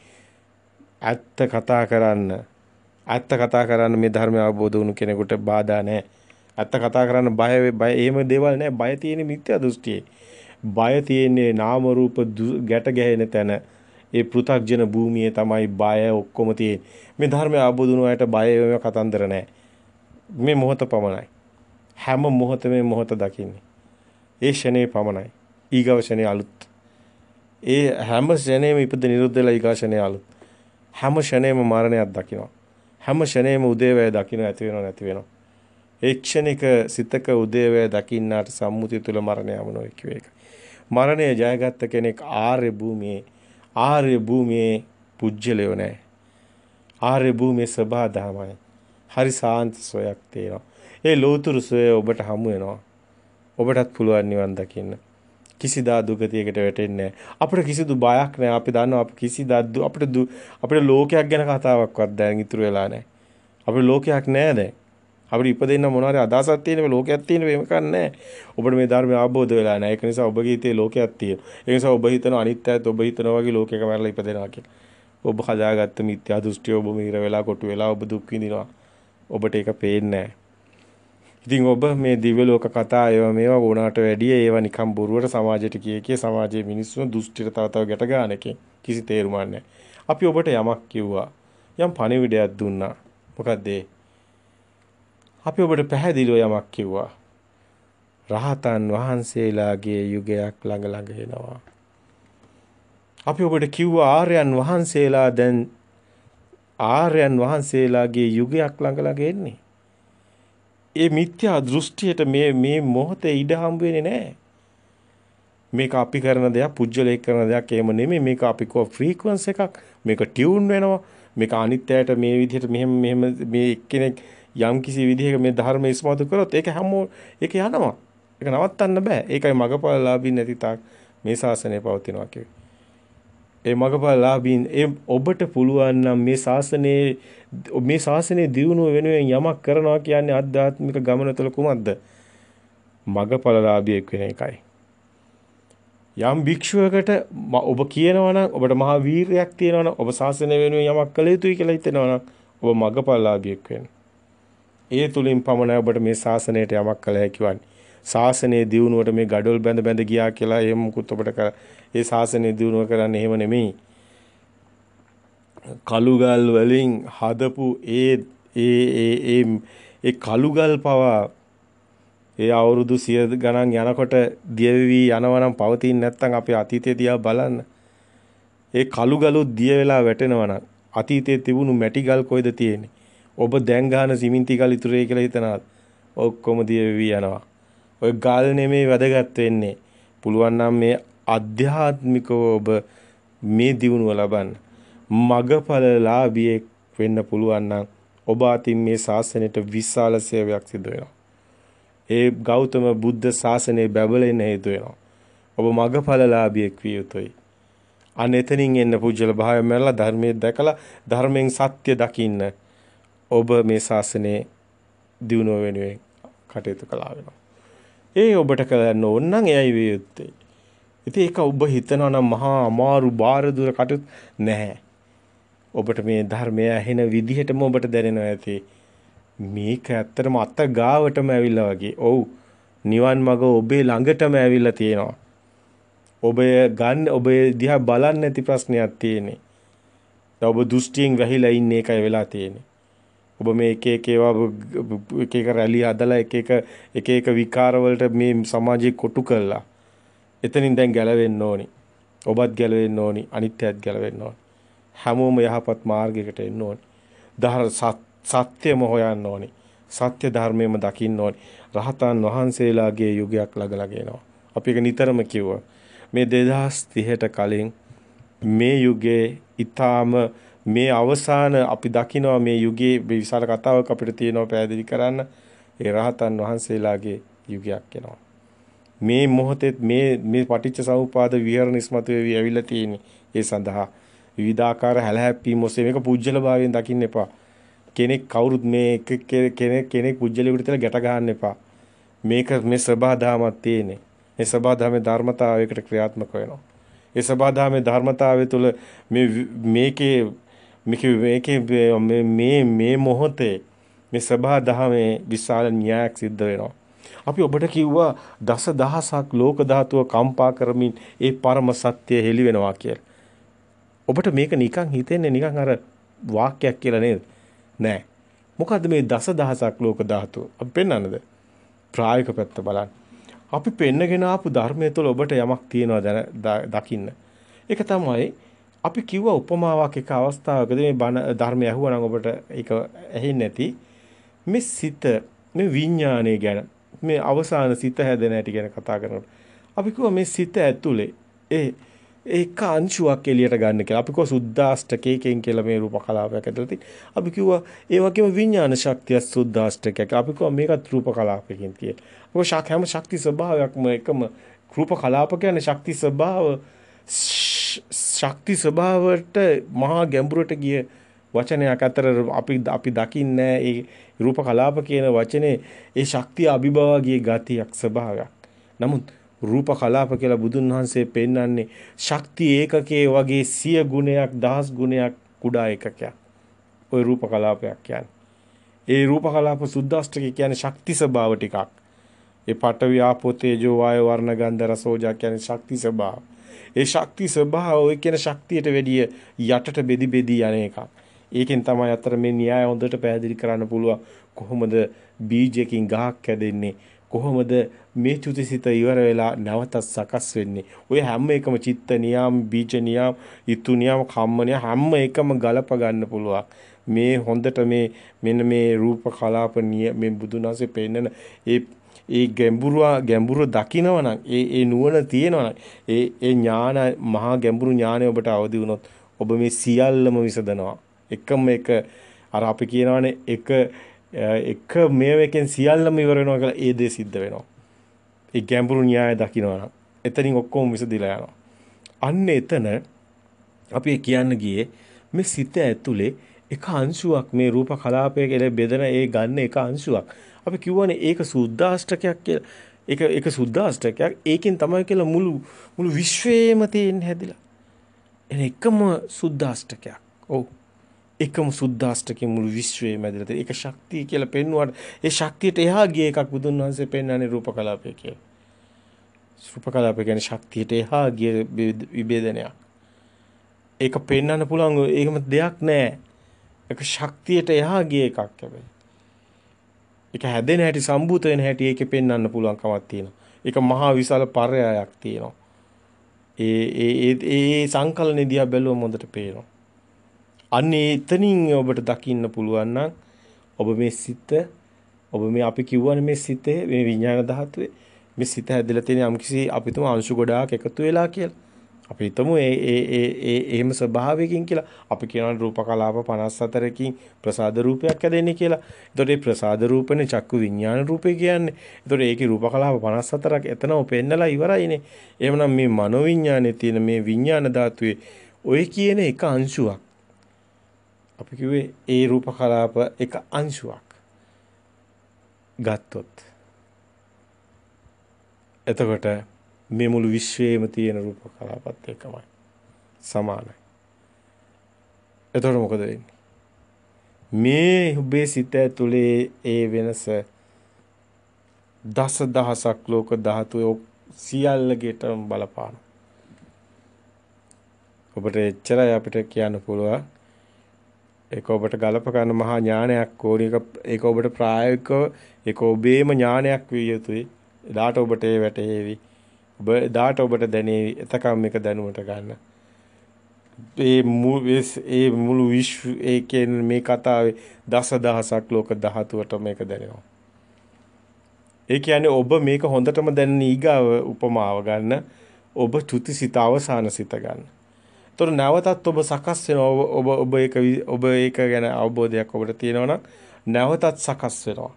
ඇත්ත කතා කරන්න. ඇත්ත කතා කරන්න මේ ධර්මය අවබෝධ වුණු කෙනෙකුට බාධා නැහැ. ඇත්ත කතා කරන්න බය බය එහෙම දේවල් නැහැ. බය තියෙන්නේ මිත්‍යා දෘෂ්ටියේ. බය තියෙන්නේ නාම රූප ගැට ගැහෙන තැන. ඒ පෘථග්ජන භූමියේ තමයි බය ඔක්කොම තියෙන්නේ. මේ ධර්මය අවබෝධ වුණු අයට බය වෙන කතන්දර නැහැ. මේ මොහොත පමණයි. හැම මොහොතම මොහොත දකින්නේ. ඒ ෂණේ පමණයි. ඊගව ෂණේ අලුත් ඒ හැම ෂණයෙම ඉපද නිරුද්ධ වෙලා ඊගාෂණේ අලුත්. හැම ෂණයෙම මරණයක් දකිනවා. හැම ෂණයෙම උදේවැය දකින්න ඇති වෙනව නැති වෙනව. ඒ ක්ෂණික සිතක උදේවැය දකින්නාට සම්මුතිය තුල මරණයම නොයි කිය එක. මරණය ජයගත්ත කෙනෙක් ආර්ය භූමියේ ආර්ය භූමියේ පුජ්‍යලයෝ නැහැ. ආර්ය භූමියේ සබහා දහමයි. හරි සාන්ත සොයක් තියෙනවා. ඒ ලෝතුරු සොය ඔබට හමු වෙනවා. ඔබටත් පුළුවන් නිවන් දකින්න. කිසිදා දුගතියකට වැටෙන්නේ අපිට කිසිදු බයක් නැහැ. අපි දන්නවා අපි කිසිදා අපිට අපිට ලෝකයක් ගැන කතාවක්වත් දැන් ඉතුරු වෙලා නැහැ. අපිට ලෝකයක් නැහැ දැන්. අපිට ඉපදෙන්න මොන හරි අදහසක් තියෙන ලෝකයක් තියෙන මේක නැහැ. ඔබට මේ ධර්මය අවබෝධ වෙලා නැහැ. ඒක නිසා ඔබගේ හිතේ ලෝකයක් තියෙනවා. ඒ නිසා ඔබ හිතන අනිත්‍යයත් ඔබ හිතනවා වගේ ලෝකයක මැරලා ඉපදෙනවා කියලා. ඔබ හදාගත්ත මිත්‍යා දෘෂ්ටිය ඔබ මීර වෙලා කොටු වෙලා ඔබ දුක් විඳිනවා. ඔබට ඒක පේන්නේ නැහැ. ඉතින් ඔබ මේ දිව්‍ය ලෝක කතා ඒවා මේවා වුණාට වැඩිය ඒවා නිකම් බොරුවට සමාජයට කිය කිය සමාජයේ මිනිස්සුන් දුෂ්ටිර තව තව ගැට ගන්න එකෙන් කිසි තේරුමක් නැහැ. අපි ඔබට යමක් කිව්වා. යම් පණිවිඩයක් දුන්නා. මොකද්ද අපි ඔබට පැහැදිලිව යමක් කිව්වා. රහතන් වහන්සේලාගේ යුගයක් ළඟ ළඟ එනවා. අපි ඔබට කිව්වා ආර්යයන් වහන්සේලා දැන් ආර්යයන් වහන්සේලාගේ යුගයක් ළඟ ළඟ එන්නේ. ඒ මිත්‍යා දෘෂ්ටියට මේ මේ මොහොතේ ඉඩ හම්බ වෙන්නේ නැහැ. මේක අපි කරන දෙයක්, පුජ්‍යලයක් කරන දෙයක් එහෙම නෙමෙයි. මේක අපි කෝ ෆ්‍රීකවන්ස් එකක්. මේක ටියුන් වෙනවා. මේක අනිත්‍යයට මේ විදිහට මෙහෙම මෙහෙම මේ එක්කෙනෙක් යම් කිසි විදිහක මේ ධර්ම ඉස්මතු කරොත් ඒක හැමෝ ඒක යනවා. ඒක නවත්තන්න බෑ. ඒකයි මගපලලාභින් නැති තාක් මේ ශාසනය පවතිනවා කියන්නේ. ඒ මගපලාභීන් ඒ ඔබට පුළුවන් නම් මේ ශාසනයේ මේ ශාසනයේ දියුණුව වෙනුවෙන් යමක් කරනවා කියන්නේ ආධ්‍යාත්මික ගමන තුළ කුමක්ද? මගපලාභීෙක් වෙන එකයි. යම් භික්ෂුවකට ඔබ කියනවා නම් ඔබට මහා වීරයක් තියෙනවා නම් ඔබ ශාසනය වෙනුවෙන් යමක් කළ යුතුයි කියලා හිතෙනවා නම් ඔබ මගපලාභීෙක් වෙනවා. ඒ තුලින් පමණයි ඔබට මේ ශාසනයට යමක් කළ හැකි වන්නේ. ශාසනයේ දියුණුවට මේ gadol බැඳ බැඳ ගියා කියලා එහෙම මුකුත් ඔබට ඒ ශාසනයේ දියුණුව කරන්න එහෙම නෙමෙයි. කලුගල් වලින් හදපු ඒ ඒ ඒ ඒ ඒ කලුගල් පවා ඒ අවුරුදු 100 ගණන් යනකොට දියවි යනවනම් පවතින නැත්නම් අපේ අතීතය දිහා බලන්න. ඒ කලුගලු දිය වෙලා වැටෙනවනම් අතීතයේ තිබුණු මැටි ගල් කොයිද තියෙන්නේ? ඔබ දැන් ගන්න සිමෙන්ති ගල් ඉතුරුයි කියලා හිතනවත් ඔක්කොම දියවි යනවා. ඔය ගල් නෙමේ වැදගත් වෙන්නේ. පුළුවන් නම් මේ අධ්‍යාත්මිකව ඔබ මේ දියුණුව ලබන්න. මගඵලලාභියෙක් වෙන්න පුළුවන් නම් ඔබ අතින් මේ ශාසනයට විශාල සේවයක් සිදු වෙනවා. ඒ ගෞතම බුද්ධ ශාසනය බැබලෙන්න හේතු වෙනවා. ඔබ මගඵලලාභියෙක් විය යුතුයි. අනෙතනින් එන්න පුජ්‍යල භාවය මරලා ධර්මයේ දැකලා ධර්මයෙන් සත්‍ය දකින්න ඔබ මේ ශාසනයේ දියුණුව වෙනුවෙන් කටයුතු කළා වෙනවා. ඒ ඔබට කරන්න ඕන නම් එයයි විය යුත්තේ. ඉතින් ඒක ඔබ හිතනවා නම් මහා අමාරු බාර දුර කටුත් නැහැ. ඔබට මේ ධර්මය ඇහෙන විදිහටම ඔබට දැනෙනවා ඇති. මේක ඇත්තටම අත ගාවටම ඇවිල්ලා වගේ. ඔව්. නිවන් මඟ ඔබේ ළඟටම ඇවිල්ලා තියෙනවා. ඔබේ ගන්න ඔබේ දිහා බලන්නේ නැති ප්‍රශ්නයක් තියෙන්නේ. ඔබ දෘෂ්ටියෙන් වැහිලා ඉන්නේ එකයි වෙලා තියෙන්නේ. ඔබ මේ එක එක ඒවා එක එක රැලි හදලා එක එක එක එක විකාර වලට මේ සමාජය කොටු කළා. එතනින් දැන් ගැලවෙන්න ඕනි. ඔබත් ගැලවෙන්න ඕනි, අනිත්‍යයත් ගැලවෙන්න ඕනි. හැමෝම යහපත් මාර්ගයකට එන්න ඕනි. ධර්ම සත්‍යම හොයන්න ඕනි. සත්‍ය ධර්මයේම දකින්න ඕනි. රහතන් වහන්සේලාගේ යුගයක් ළඟලා ගේනවා. අපි ඒක නිතරම කිව්වා. මේ 2030ට කලින් මේ යුගයේ ඊටාම මේ අවසාන අපි දකිනවා මේ යුගයේ විශාල කතාවක් අපිට තියෙනවා පැහැදිලි කරන්න ඒ රහතන් වහන්සේලාගේ යුගයක් එනවා. මේ මොහොතේ මේ මේ පටිච්ච සමුපාද විහරණ ඉස්මතු වෙවි ඇවිල්ලා තියෙන්නේ ඒ සඳහා විවිධාකාර හැලහැප්පීම් ඔස්සේ මේක පුජ්‍යල භාවයෙන් දකින්න එපා. කෙනෙක් කවුරුත් මේ කෙනෙක් කෙනෙක් පුජ්‍යලෙකුට තියලා ගැට ගන්න එපා. මේක මේ සබාධාමක් තියෙන්නේ. මේ සබාධාමේ ධර්මතාවයකට ක්‍රියාත්මක වෙනවා. ඒ සබාධාමේ ධර්මතාවය තුළ මේ මේකේ මේකේ මේ මේ මොහොතේ මේ සබහා දහමේ විශාල න්‍යායක් සිද්ධ වෙනවා. අපි ඔබට කිව්වා දස දහසක් ලෝක ධාතුව කම්පා කරමින් ඒ පරම සත්‍යය හෙළි වෙනවා කියලා. ඔබට මේක නිකන් හිතෙන්නේ නිකන් අර වාක්‍යයක් කියලා නේද? නෑ. මොකද්ද මේ දස දහසක් ලෝක ධාතුව? අපි පෙන්වන්නද? ප්‍රායෝගික පැත්ත බලන්න. අපි පෙන්නගෙන ආපු ධර්මයේ තුල ඔබට යමක් තියෙනවා දකින්න. ඒක තමයි අපි කිව්ව උපමාවක් එක අවස්ථාවකදී මේ බණ ධර්මය ඇහුවනම් ඔබට ඒක ඇහෙන්නේ නැති මේ සිත මේ විඥානය ගැන මේ අවසාන සිත හැදෙන හැටි ගැන කතා කරනකොට අපි කිව්ව මේ සිත ඇතුලේ ඒ ඒක අංශුවක් එළියට ගන්න කියලා. අපි කිව්ව සුද්දාෂ්ටකයෙන් කියලා මේ රූප කලාපයක් ඇතුළේ තියෙන. අපි කිව්වා ඒ වගේම විඥාන ශක්තිය සුද්දාෂ්ටකයක්. අපි කිව්වා මේකත් රූප කලාපයකින් කියලා. ඔය ශක් හැම ශක්ති ස්වභාවයක්ම එකම රූප කලාප කියන්නේ ශක්ති ස්වභාව ශක්ති ස්වභාවයට මහා ගැඹුරට ගිය වචනයක් අතර අපි අපි දකින්නේ ඒ රූප කලාප කියන වචනේ ඒ ශක්තිය අභිභවාගිය ගතියක් ස්වභාවයක්. නමුත් රූප කලාප කියලා බුදුන් වහන්සේ පෙන්වන්නේ ශක්ති ඒකකයේ වගේ සිය ගුණයක් දහස් ගුණයක් කුඩා ඒකකයක්. ওই රූප කලාපයක් කියන්නේ. ඒ රූප කලාප සුද්දාෂ්ටක කියන්නේ ශක්ති ස්වභාව ටිකක්. ඒ පඨවි ආපෝ තේජෝ වායෝ වර්ණ ගන්ධ රසෝජා කියන්නේ ශක්ති ස්වභාව. ඒ ශක්ති ස්වභාවය කියන ශක්තියට වැඩිය යටට බෙදි බෙදි යන එකක්. ඒකෙන් තමයි අතර මේ න්‍යාය හොඳට පැහැදිලි කරන්න පුළුවන් කොහොමද බීජයකින් ගහක් හැදෙන්නේ කොහොමද මේ චුතිසිත ඉවර වෙලා නැවතත් සකස් වෙන්නේ ඔය හැම එකම චිත්ත නියම් බීජ නියම් ඍතු නියම් කම්ම නියම් හැම එකම ගලප ගන්න පුළුවන් මේ හොඳට මේ මෙන්න මේ රූප කලාප නිය මේ බුදුනාසේ පෙන්නන ඒ ඒ ගැඹුරු ගැඹුරු දකිනවනම් ඒ ඒ නුවණ තියෙනවනම් ඒ ඒ ඥාන මහා ගැඹුරු ඥානය ඔබට අවදි වුණොත් ඔබ මේ සියල්ලම විසඳනවා එකම එක අර අපි කියනවනේ එක එක මේවකින් සියල්ලම ඉවර වෙනවා කියලා ඒ දේ සිද්ධ වෙනවා ඒ ගැඹුරු න්‍යාය දකිනවනම් එතනින් ඔක්කොම විසඳිලා යනවා අන්න එතන අපි කියන්න ගියේ මේ සිත ඇතුලේ එක අංශුවක් මේ රූප කලාපය කියලා බෙදෙන ඒ ගන්න එක අංශුවක් අපි කියවනේ ඒක සුද්දාෂ්ටකයක් කියලා. ඒක ඒක සුද්දාෂ්ටකයක්. ඒකෙන් තමයි කියලා මුළු මුළු විශ්වයේම තියෙන හැදිලා. එන එකම සුද්දාෂ්ටකයක්. ඔව්. එකම සුද්දාෂ්ටකේ මුළු විශ්වයේම ඇදලා තියෙන. ඒක ශක්තිය කියලා පෙන්වුවාට ඒ ශක්තියට එහා ගිය එකක් බුදුන් වහන්සේ පෙන්වන්නේ රූපකලාපය කියලා. රූපකලාපය කියන්නේ ශක්තියට එහා ගිය විභේදනයක්. ඒක පෙන්වන්න පුළුවන් ඒකම දෙයක් නෑ. ඒක ශක්තියට එහා ගිය එකක් හැබැයි. ඒක හැදෙන හැටි සම්භූත වෙන හැටි ඒකේ පෙන්වන්න පුළුවන්කමක් තියෙනවා. ඒක මහා විශාල පරයයක් තියෙනවා. ඒ ඒ ඒ සංකලනේ දිහා බැලුවම හොඳට පේනවා. අන්න එතනින් ඔබට දකින්න පුළුවන් ඔබ මේ සිත ඔබ මේ අපි කියවනේ මේ සිතේ මේ විඥාන ධාතුවේ මේ සිත හැදලා තියෙන යම්කිසි අපිටම අංශු ගොඩාක් එකතු වෙලා කියලා. අපි හිතමු ඒ ඒ ඒ ඒ එහෙම ස්වභාවයකින් කියලා අපි කියනවා රූප කලාප 54කින් ප්‍රසාද රූපයක් හැදෙන්නේ කියලා. එතකොට මේ ප්‍රසාද රූපනේ චක්කු විඥාන රූපේ කියන්නේ. එතකොට ඒකේ රූප කලාප 54ක් එතනම පෙන්නලා ඉවරයිනේ. එහෙමනම් මේ මනෝ විඥානේ තියෙන මේ විඥාන ධාතුවේ ඔය කියන එක අංශුවක්. අපි කිව්වේ ඒ රූප කලාප එක අංශුවක්. ගත්තොත් එතකොට මේ මුළු විශ්වයේම තියෙන රූප කලාපත් එකමයි. සමානයි. එතකොට මොකද වෙන්නේ? මේ ඔබේ සිත ඇතුලේ ඒ වෙනස දස දහසක් ලෝක ධාතු සියල්ලකටම බලපාන. ඔබට එච්චරයි අපිට කියන්න පුළුවන්. ඒක ඔබට ගලප ගන්න මහා ඥානයක් ඕනේ. ඒක ඔබට ප්‍රායෝගිකව ඒක ඔබේම ඥානයක් විය යුතුයි. එදාට ඔබට ඒ වැටහෙවි. ඔබ දාට ඔබට දැනේ එතකම් මේක දැනුමට ගන්න. ඒ ඒ මුළු විශ්ව ඒකෙන් මේ කතාවේ දසදහසක් ලෝක ධාතුවට මේක දැනෙනවා. ඒ කියන්නේ ඔබ මේක හොඳටම දැනෙන ඊගාව උපමාව ගන්න. ඔබ චුතිසිත අවසාන සිත ගන්න. එතකොට නැවතත් ඔබ සකස් වෙනවා ඔබ ඔබ ඒක ඔබ ඒක ගැන අවබෝධයක් ඔබට තියෙනවා නැවතත් සකස් වෙනවා.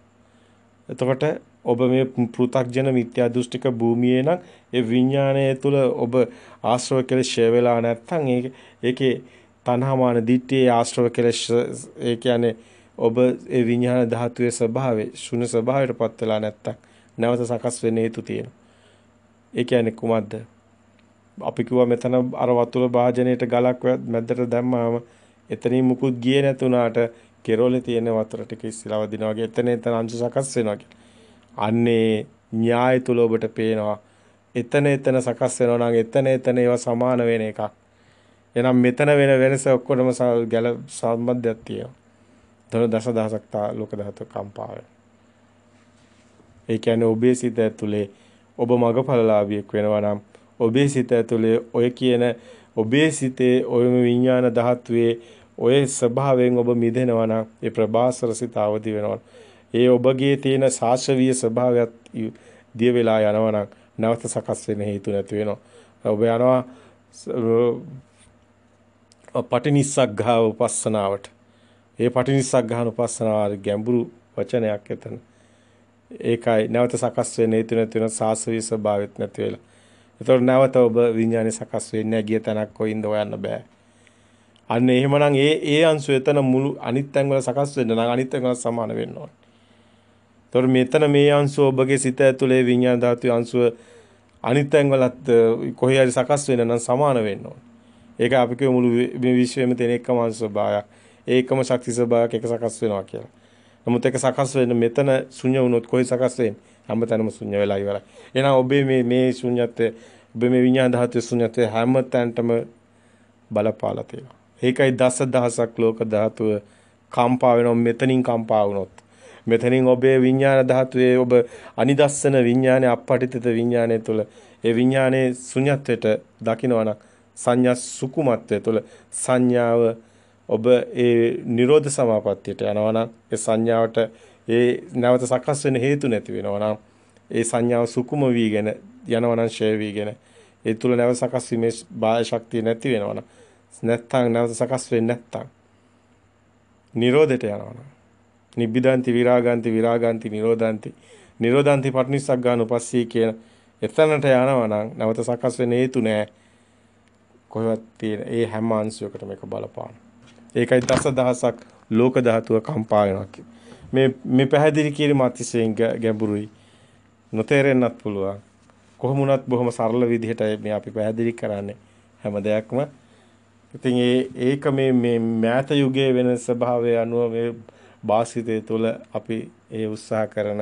එතකොට ඔබ මේ පෘ탁ජන මිත්‍යා දෘෂ්ටික භූමියේ නම් ඒ විඥාණය තුල ඔබ ආශ්‍රව කෙලෙෂය වෙලා නැත්නම් ඒක ඒකේ තණ්හාමාන දිට්ඨියේ ආශ්‍රව කෙලෙෂ ඒ කියන්නේ ඔබ ඒ විඥාන ධාතුවේ ස්වභාවය ශුන්‍ය ස්වභාවයට පත් වෙලා නැත්නම් නැවත සකස් වෙන්න හේතු තියෙනවා. ඒ කියන්නේ කුමක්ද? අපි කිව්වා මෙතන අර වතුර භාජනයේට ගලක් මැද්දට දැම්මාම එතනින් මුකුත් ගියේ නැතුණාට කෙරොලේ තියෙන වතුර ටික ඉස්සරව දිනවා වගේ එතන එතන අංශු සකස් වෙනවා කියලා. අන්නේ න්‍යාය තුල ඔබට පේනවා එතන එතන සකස් වෙනවා නම් එතන එතන ඒවා සමාන වෙන එකක්. එනම් මෙතන වෙන වෙනස ඔක්කොටම ගැල සම්බන්ධයක් තියෙනවා. දොන දසදහසක් තා ලෝක ධාතු කම්පා වෙනවා. ඒ කියන්නේ ඔබේ සිත ඇතුලේ ඔබ මගඵලලාභියෙක් වෙනවා නම් ඔබේ සිත ඇතුලේ ඔය කියන ඔබේ සිතේ ඔයම විඥාන ධාතුවේ ඔය ස්වභාවයෙන් ඔබ මිදෙනවා නම් ඒ ප්‍රභාසර සිත අවදි වෙනවා. ඒ ඔබගේ තියෙන සාශවීය ස්වභාවයත් දිය වෙලා යනවා නැවත සකස් වෙන හේතු නැති වෙනවා. ඔබ යනවා පටිනිස්සග්ගා උපස්සනාවට. ඒ පටිනිස්සග්ගාන උපස්සනාව ගැඹුරු වචනයක් එතන. ඒකයි නැවත සකස් වෙන්නේ නැති නැති වෙන සාසවි ස්වභාවෙත් නැති වෙලා. ඒතකොට නැවත ඔබ විඥානේ සකස් වෙන්නේ ගිය තැනක් කොයින්ද හොයන්න බෑ. අන්න එහෙමනම් ඒ ඒ අංශු එතන මුළු අනිත් තැන් වල සකස් වෙන්න නම් අනිත් තැන් වල සමාන වෙන්න ඕනේ. ඒතොර මෙතන මේ අංශුව ඔබගේ සිත ඇතුලේ විඤ්ඤාණ ධාතු අංශුව අනිත් තැන්වලත් කොහේ හරි සකස් වෙන නම් සමාන වෙන්න ඕන. ඒක අපි කියමු මුළු මේ විශ්වෙම තියෙන එකම අංශ ස්වභාවයක්. ඒකම ශක්ති ස්වභාවයක් එක සකස් වෙනවා කියලා. නමුත් ඒක සකස් වෙන මෙතන ශුන්‍ය වුණොත් කොහේ සකස් වෙන්නේ? හැමතැනම ශුන්‍ය වෙලා ඉවරයි. එහෙනම් ඔබේ මේ මේ ශුන්‍යත්වය ඔබේ මේ විඤ්ඤාණ ධාතු ශුන්‍යත්වය හැමතැනටම බලපාලා තියෙනවා. ඒකයි දස දහසක් ලෝක ධාතුව කම්පා වෙනවා මෙතනින් කම්පා වුණොත්. මෙතනින් ඔබේ විඥාන ධාතුවේ ඔබ අනිදස්සන විඥානේ අපපටිතත විඥානය තුළ ඒ විඥානේ ශුන්‍යත්වයට දකිනවනම් සංඥා සුකුමත්වය තුළ සංඥාව ඔබ ඒ නිරෝධ සමාපත්තියට යනවනම් ඒ සංඥාවට ඒ නැවත සකස් වෙන හේතු නැති වෙනවනම් ඒ සංඥාව සුකුම වීගෙන යනවනම් ෂය වීගෙන ඒ තුල නැවත සකස් වීමේ බාහ්‍ය ශක්තිය නැති වෙනවනම් නැත්තම් නැවත සකස් වෙන්නේ නැත්තම් නිරෝධයට යනවනම් නිබ්බිදාන්ති විරාගාන්ති විරාගාන්ති නිරෝධාන්ති නිරෝධාන්ති පටිනිස්සග්ගාන උපස්සී කියන එතනට යනවා නම් නැවත සකස් වෙන හේතු නෑ කොහෙවත් තියෙන ඒ හැම අංශයකටම එක බලපාන ඒකයි දස දහසක් ලෝක ධාතුව කම්පා වෙනවා මේ මේ පැහැදිලි කිරීම අතිශයින් ගැඹුරුයි නොතේරෙන්නත් පුළුවන් කොහොමුණත් බොහොම සරල විදිහට මේ අපි පැහැදිලි කරන්නේ හැම දෙයක්ම ඉතින් ඒ ඒක මේ මේ මෑත යුගයේ වෙන ස්වභාවය අනුව මේ වාසිතය තුළ අපි ඒ උත්සාහ කරන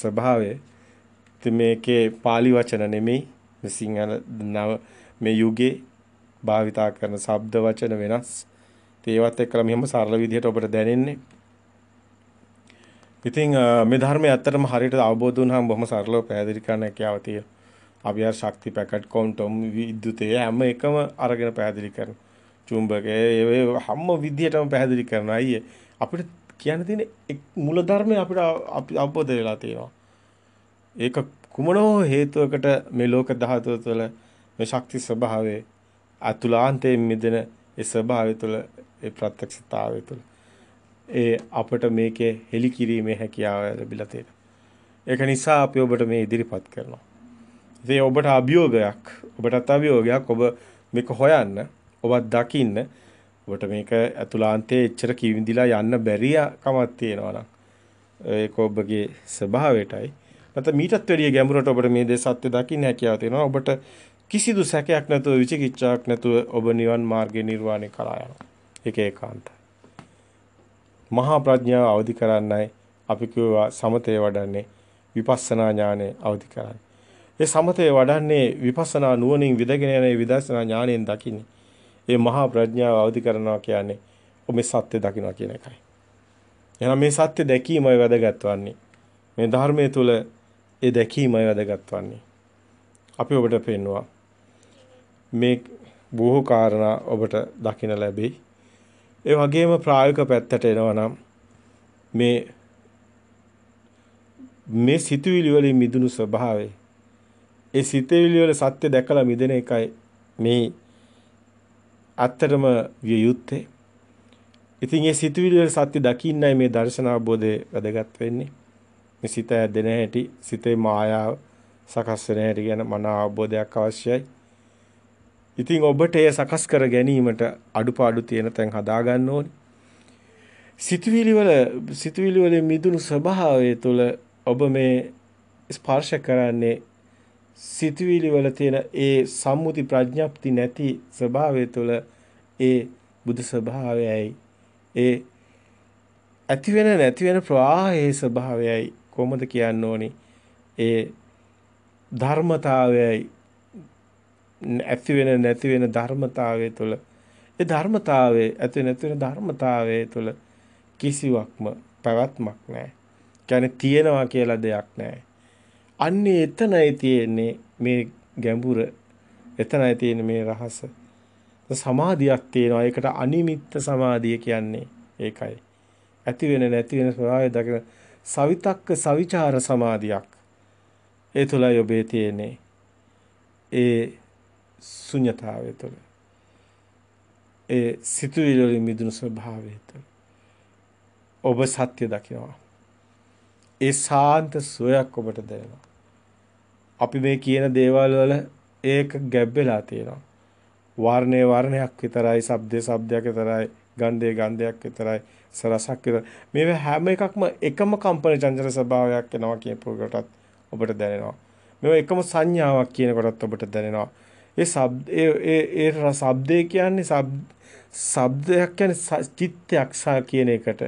ස්වභාවය මේකේ pāli වචන නෙමෙයි මේ සිංහල නව මේ යුගයේ භාවිතා කරන ශබ්ද වචන වෙනස් ඒවත් එක්කලා මෙහෙම සරල විදිහට ඔබට දැනෙන්නේ ඉතින් මේ ධර්මයේ ඇත්තටම හරියට අවබෝධ වුණාම බොහොම සරලව පැහැදිලි කරන්න හැකියාව තියෙනවා අපි අර ශක්ති පැකට් ක්වොන්ටම් විද්‍යුතය හැම එකම අරගෙන පැහැදිලි කරන චුම්බකය ඒ හැම විදිහටම පැහැදිලි කරන අයියේ අපිට කියන්න තියෙන මූලධර්මය අපිට අපි අවබෝධ වෙලා තියෙනවා. ඒක කුමන හෝ හේතුවකට මේ ලෝක ධාතුව තුළ මේ ශක්ති ස්වභාවයේ අතුලාන්තයෙන් මිදෙන ඒ ස්වභාවය තුළ ඒ ප්‍රත්‍යක්ෂතාවය තුළ ඒ අපිට මේකේ හෙලි කිරීමේ හැකියාව ලැබිලා තියෙනවා. ඒක නිසා අපි ඔබට මේ ඉදිරිපත් කරනවා. ඉතින් ඔබට අභියෝගයක්, ඔබටත් අභියෝගයක් ඔබ මේක හොයන්න, ඔබත් දකින්න ඔබට මේක අතුලාන්තයේ එච්චර කිවිඳිලා යන්න බැරි කමක් තියෙනවා නම් ඒක ඔබගේ ස්වභාවයටයි නැත්නම් මීටත් වැඩිය ගැඹුරට ඔබට මේ දේ සත්‍ය දකින්න හැකියාව තියෙනවා ඔබට කිසිදු සැකයක් නැතුව විචිකිච්ඡාවක් නැතුව ඔබ නිවන් මාර්ගේ නිර්වාණය කරා යනවා ඒක ඒකාන්තයි මහා ප්‍රඥාව අවදි කරන්නයි අපි කියවා සමතේ වඩන්නේ විපස්සනා ඥානෙ අවදි කරන්නේ. ඒ සමතේ වඩන්නේ විපස්සනා නුවණින් විදගෙන යන විදර්ශනා ඥාණයෙන් දකින්නේ. ඒ මහා ප්‍රඥාව අවදි කරනවා කියන්නේ ඔබ මේ සත්‍ය දකිනවා කියන එකයි. එහෙනම් මේ සත්‍ය දැකීමයි වැදගත් වන්නේ. මේ ධර්මයේ තුල ඒ දැකීමයි වැදගත් වන්නේ. අපි ඔබට පෙන්නවා මේ බොහෝ කාරණා ඔබට දකින්න ලැබෙයි. ඒ වගේම ප්‍රායෝගික පැත්තට එනවා නම් මේ මේ සිතුවිලි වලින් මිදුණු ස්වභාවය ඒ සිතුවිලි වල සත්‍ය දැකලා මිදෙන එකයි මේ ඇත්තටම විය යුත්තේ. ඉතින් මේ සිතුවිලි වල සත්‍ය දකින්නයි මේ දර්ශන අවබෝධය වැදගත් වෙන්නේ. මේ සිත ඇදෙන හැටි, සිතේ මායාව සකස් වෙන හැටි ගැන මන අවබෝධයක් අවශ්‍යයි. ඉතින් ඔබට එය සකස් කර ගැනීමට අඩුපාඩු තියෙන තැන් හදා ගන්න ඕනේ. සිතුවිලි වල සිතුවිලි වල මිදුණු ස්වභාවය තුළ ඔබ මේ ස්පර්ශ කරන්නේ සිතුවිලි වල තියෙන ඒ සම්මුති ප්‍රඥප්ති නැති ස්වභාවය තුළ ඒ බුදු ස්වභාවයයි ඒ ඇති වෙන නැති වෙන ප්‍රවාහයේ ස්වභාවයයි කොහොමද කියන්න ඕනි ඒ ධර්මතාවයයි ඇති වෙන නැති වෙන ධර්මතාවය තුළ ඒ ධර්මතාවයේ ඇති නැති වෙන ධර්මතාවය තුළ කිසිවක්ම පැවැත්මක් නැහැ. කියන්නේ තියනවා කියලා දෙයක් නැහැ. අන්නේ එතනයි තියෙන්නේ මේ ගැඹුර. එතනයි තියෙන්නේ මේ රහස. සමාධියක් තියෙනවා. ඒකට අනිමිත්ත සමාධිය කියන්නේ ඒකයි. ඇති වෙන නැති වෙන ස්වභාවය දකින සවිතක්ක සවිචාර සමාධියක්. ඒ තුලයි ඔබේ තියෙන්නේ. ඒ ශුන්‍යතාවය තුළ. ඒ සිතුවිලි වලින් මිදුණු ස්වභාවය තුළ. ඔබ සත්‍ය දකිනවා. ඒ සාන්ත සුවයක් ඔබට දෙනවා. අපි මේ කියන දේවල් වල ඒක ගැබ් වෙලා තියෙනවා. වර්ණේ වර්ණයක් විතරයි, ශබ්දේ ශබ්දයක් විතරයි, ගන්ධේ ගන්ධයක් විතරයි, රසක් විතරයි. මේ හැම එකක්ම එකම කම්පන චංචල ස්වභාවයක් එනවා කියපු කොටත් ඔබට දැනෙනවා. මේවා එකම සංඥාවක් කියන කොටත් ඔබට දැනෙනවා. ඒ ශබ්ද ඒ ඒ ශබ්දේ කියන්නේ ශබ්දයක් කියන්නේ චිත්තයක් කියන එකට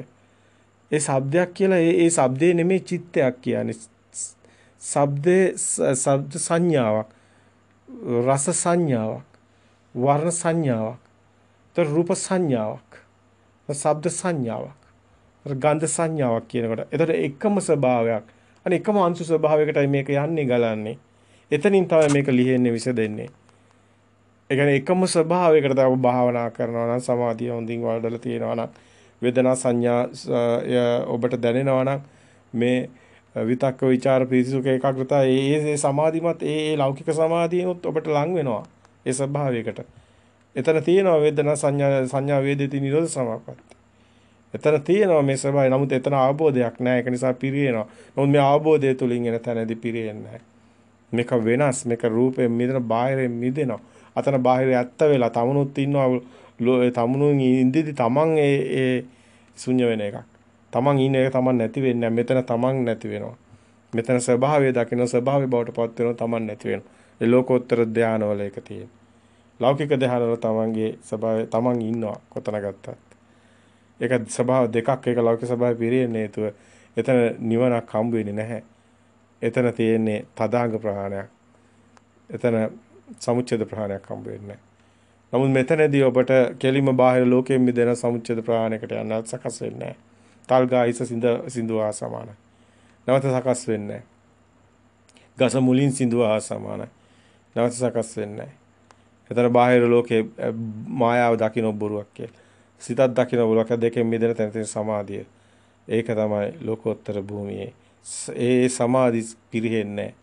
ඒ shabdayak කියලා ඒ ඒ shabdේ නෙමෙයි චිත්තයක් කියන්නේ. shabdේ shabd සංඥාවක්. රස සංඥාවක්. වර්ණ සංඥාවක්. තර රූප සංඥාවක්. ශබ්ද සංඥාවක්. ගන්ධ සංඥාවක් කියනකොට. එතකොට එකම ස්වභාවයක්. අනේ එකම අංශු ස්වභාවයකටයි මේක යන්නේ ගලන්නේ. එතනින් තමයි මේක ලිහෙන්නේ විසදෙන්නේ. ඒ කියන්නේ එකම ස්වභාවයකට තමයි භාවනා කරනවා නම් සමාධිය හොඳින් වඩලා තියෙනවා නම් වේදනා සංඥා ඔබට දැනෙනවා මේ විතක්ක ਵਿਚාර ප්‍රීතිසුඛ ඒකාග්‍රතාව ඒ ඒ සමාධිමත් ඒ ඒ ලෞකික සමාධියනොත් ඔබට ලං වෙනවා ඒ ස්වභාවයකට. එතන තියෙනවා වේදනා සංඥා සංඥා වේදිතී නිරෝධ සමාපatti. එතන තියෙනවා මේ ස්වභාවය. නමුත් එතන ආબોධයක් නැහැ. ඒක නිසා පිරියනවා. නමුත් මේ ආબોධය තුලින් එන තැනදී පිරියෙන්නේ මේක වෙනස්. මේක රූපයෙන් මිදෙන බාහිරයෙන් මිදෙනවා. අතන බාහිර ඇත්ත වෙලා තමනුත් ඉන්නවා තමුණුන් ඉඳිදි තමන් ඒ ඒ ශුන්‍ය වෙන එකක්. තමන් ඉන්න එක තමන් නැති වෙන්නේ මෙතන තමන් නැති වෙනවා. මෙතන ස්වභාවය දකින්න ස්වභාවය බවට පත් වෙනවා තමන් නැති වෙනවා. ඒ ලෝකෝත්තර ධානවල එක තියෙන. ලෞකික ධානවල තමන්ගේ ස්වභාවය තමන් ඉන්නවා කොතන ගත්තත්. ඒක ස්වභාව දෙකක් ඒක ලෞකික ස්වභාවය පිරෙන්නේ හේතුව එතන නිවනක් හම්බ වෙන්නේ නැහැ. එතන තියෙන්නේ තදාංග ප්‍රහාණයක්. එතන සමුච්ඡේද ප්‍රහාණයක් හම්බ වෙන්නේ නැහැ. නමුත් මෙතනදී ඔබට කෙලිම බාහිර ලෝකයෙන් මිදෙන සමුච්ඡේද ප්‍රාණයකට යන්න සකස් වෙන්නේ නැහැ. තල්ගා හිස සිඳ සිඳුවා සමානයි. නැවත සකස් වෙන්නේ ගස මුලින් සිඳුවා සමානයි. නැවත සකස් වෙන්නේ එතන බාහිර ලෝකේ මායාව දකින්න බොරුවක් කියලා. සිතක් දකින්න බොරුවක් දෙකෙන් මිදෙන තැන තියෙන සමාධිය. ඒක තමයි ලෝකෝත්තර භූමියේ. ඒ සමාධි පිරෙන්නේ නැහැ.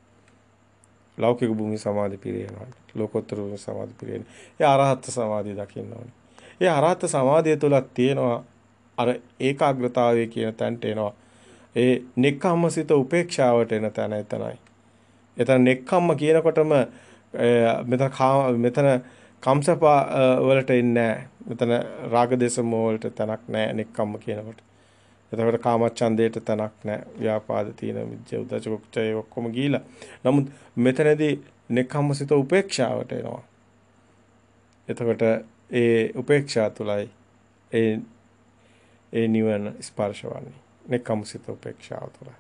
ලෞකික භූමි සමාධි පිරේනවා ලෝකෝත්තර භූමි සමාධි පිරේන. ඒ අරහත් සමාධිය දකින්න ඕනේ. ඒ අරහත් සමාධිය තුලක් තියෙනවා අර ඒකාග්‍රතාවය කියන තැනට එනවා. ඒ නෙක්ඛම්මසිත උපේක්ෂාවට එන තැන එතනයි. එතන නෙක්ඛම්ම කියනකොටම මෙතන මෙතන කම්සපා වලට එන්නේ නැහැ. මෙතන රාගදේශ මොහ වලට තැනක් නැහැ නෙක්ඛම්ම කියනකොට. එතකොට කාමච්ඡන්දයට තනක් නැහැ. ව්‍යාපාද තීන විජ්ජ උදච කුච්චය ඔක්කොම ගිහිලා. නමුත් මෙතනදී නෙක්ඛම්මසිත උපේක්ෂාවට එනවා. එතකොට ඒ උපේක්ෂා තුලයි ඒ ඒ නිවන ස්පර්ශ වන්නේ. නෙක්ඛම්මසිත උපේක්ෂාව තුලයි.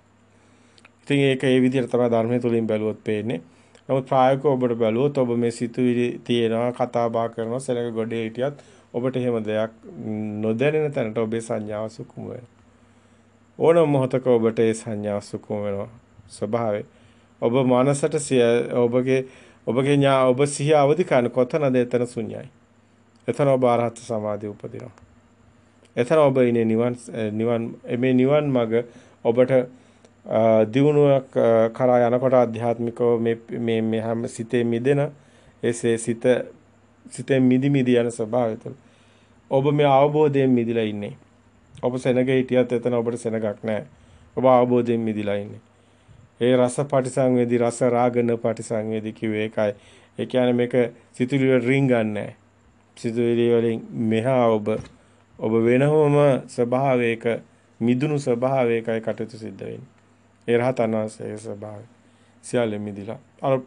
ඉතින් ඒක ඒ විදිහට තමයි ධර්මයේ තුලින් බැලුවොත් පේන්නේ. නමුත් ප්‍රායෝගිකව ඔබට බැලුවොත් ඔබ මේ සිතුවිලි තියෙනවා කතා බහ කරනවා සෙනඟ ගොඩේ හිටියත් ඔබට එහෙම දෙයක් නොදැනෙන තැනට ඔබේ සංඥාව සුකුම වෙනවා. ඕනම මොහතක ඔබට ඒ සංඥාව සුකුම වෙනවා ස්වභාවයෙන්. ඔබ මනසට ඔබගේ ඔබගේ ඥා ඔබ සිහිය අවදි කරන කොතනද එතන ශුන්‍යයි. එතන ඔබ ආරහත් සමාධිය උපදිනවා. එතන ඔබ ඉන්නේ නිවන් නිවන් මේ නිවන් මඟ ඔබට දියුණුවක් කරා යනකොට ආධ්‍යාත්මිකව මේ මේ මේ හැම සිතේ මිදෙන එසේ සිත සිතේ මිදි මිදි යන ස්වභාවය තුළ ඔබ මේ අවබෝධයෙන් මිදිලා ඉන්නේ. ඔබ සෙනග හිටියත් එතන ඔබට සෙනගක් නැහැ. ඔබ අවබෝධයෙන් මිදිලා ඉන්නේ. ඒ රස පටිසංවේදී රස රාගන පටිසංවේදී කිව්වේ ඒකයි. ඒ කියන්නේ මේක සිතුවිලි වල රින් ගන්නෑ. සිතුවිලි වලින් මෙහා ඔබ ඔබ වෙනවම ස්වභාවයක මිදුණු ස්වභාවයකයි කටයුතු සිද්ධ වෙන්නේ. ඒ රහතන් වහන්සේගේ ස්වභාවය. සියල්ලෙ මිදිලා. අර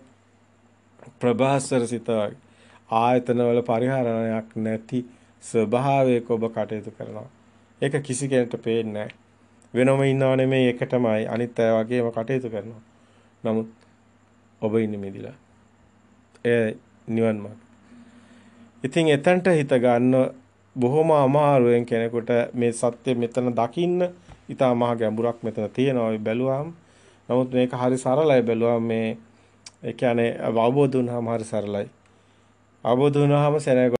ප්‍රභාසර සිත ආයතන වල පරිහරණයක් නැති ස්වභාවයක ඔබ කටයුතු කරනවා. ඒක කිසි කෙනෙකුට පේන්නේ වෙනම ඉන්නව නෙමෙයි එක තමයි අනිත් අය වගේම කටයුතු කරනවා. නමුත් ඔබ ඉන්නේ මිදිලා. ඒ නිවන් මාර්ග. ඉතින් එතනට හිත ගන්න බොහොම අමාරුවෙන් කෙනෙකුට මේ සත්‍ය මෙතන දකින්න ඉතා මහ ගැඹුරක් මෙතන තියෙනවා බැලුවාම. නමුත් මේක හරි සරලයි බැලුවාම මේ ඒ කියන්නේ අවබෝධ වුණාම හරි සරලයි. අවබෝධ වුණාම සෙනඟ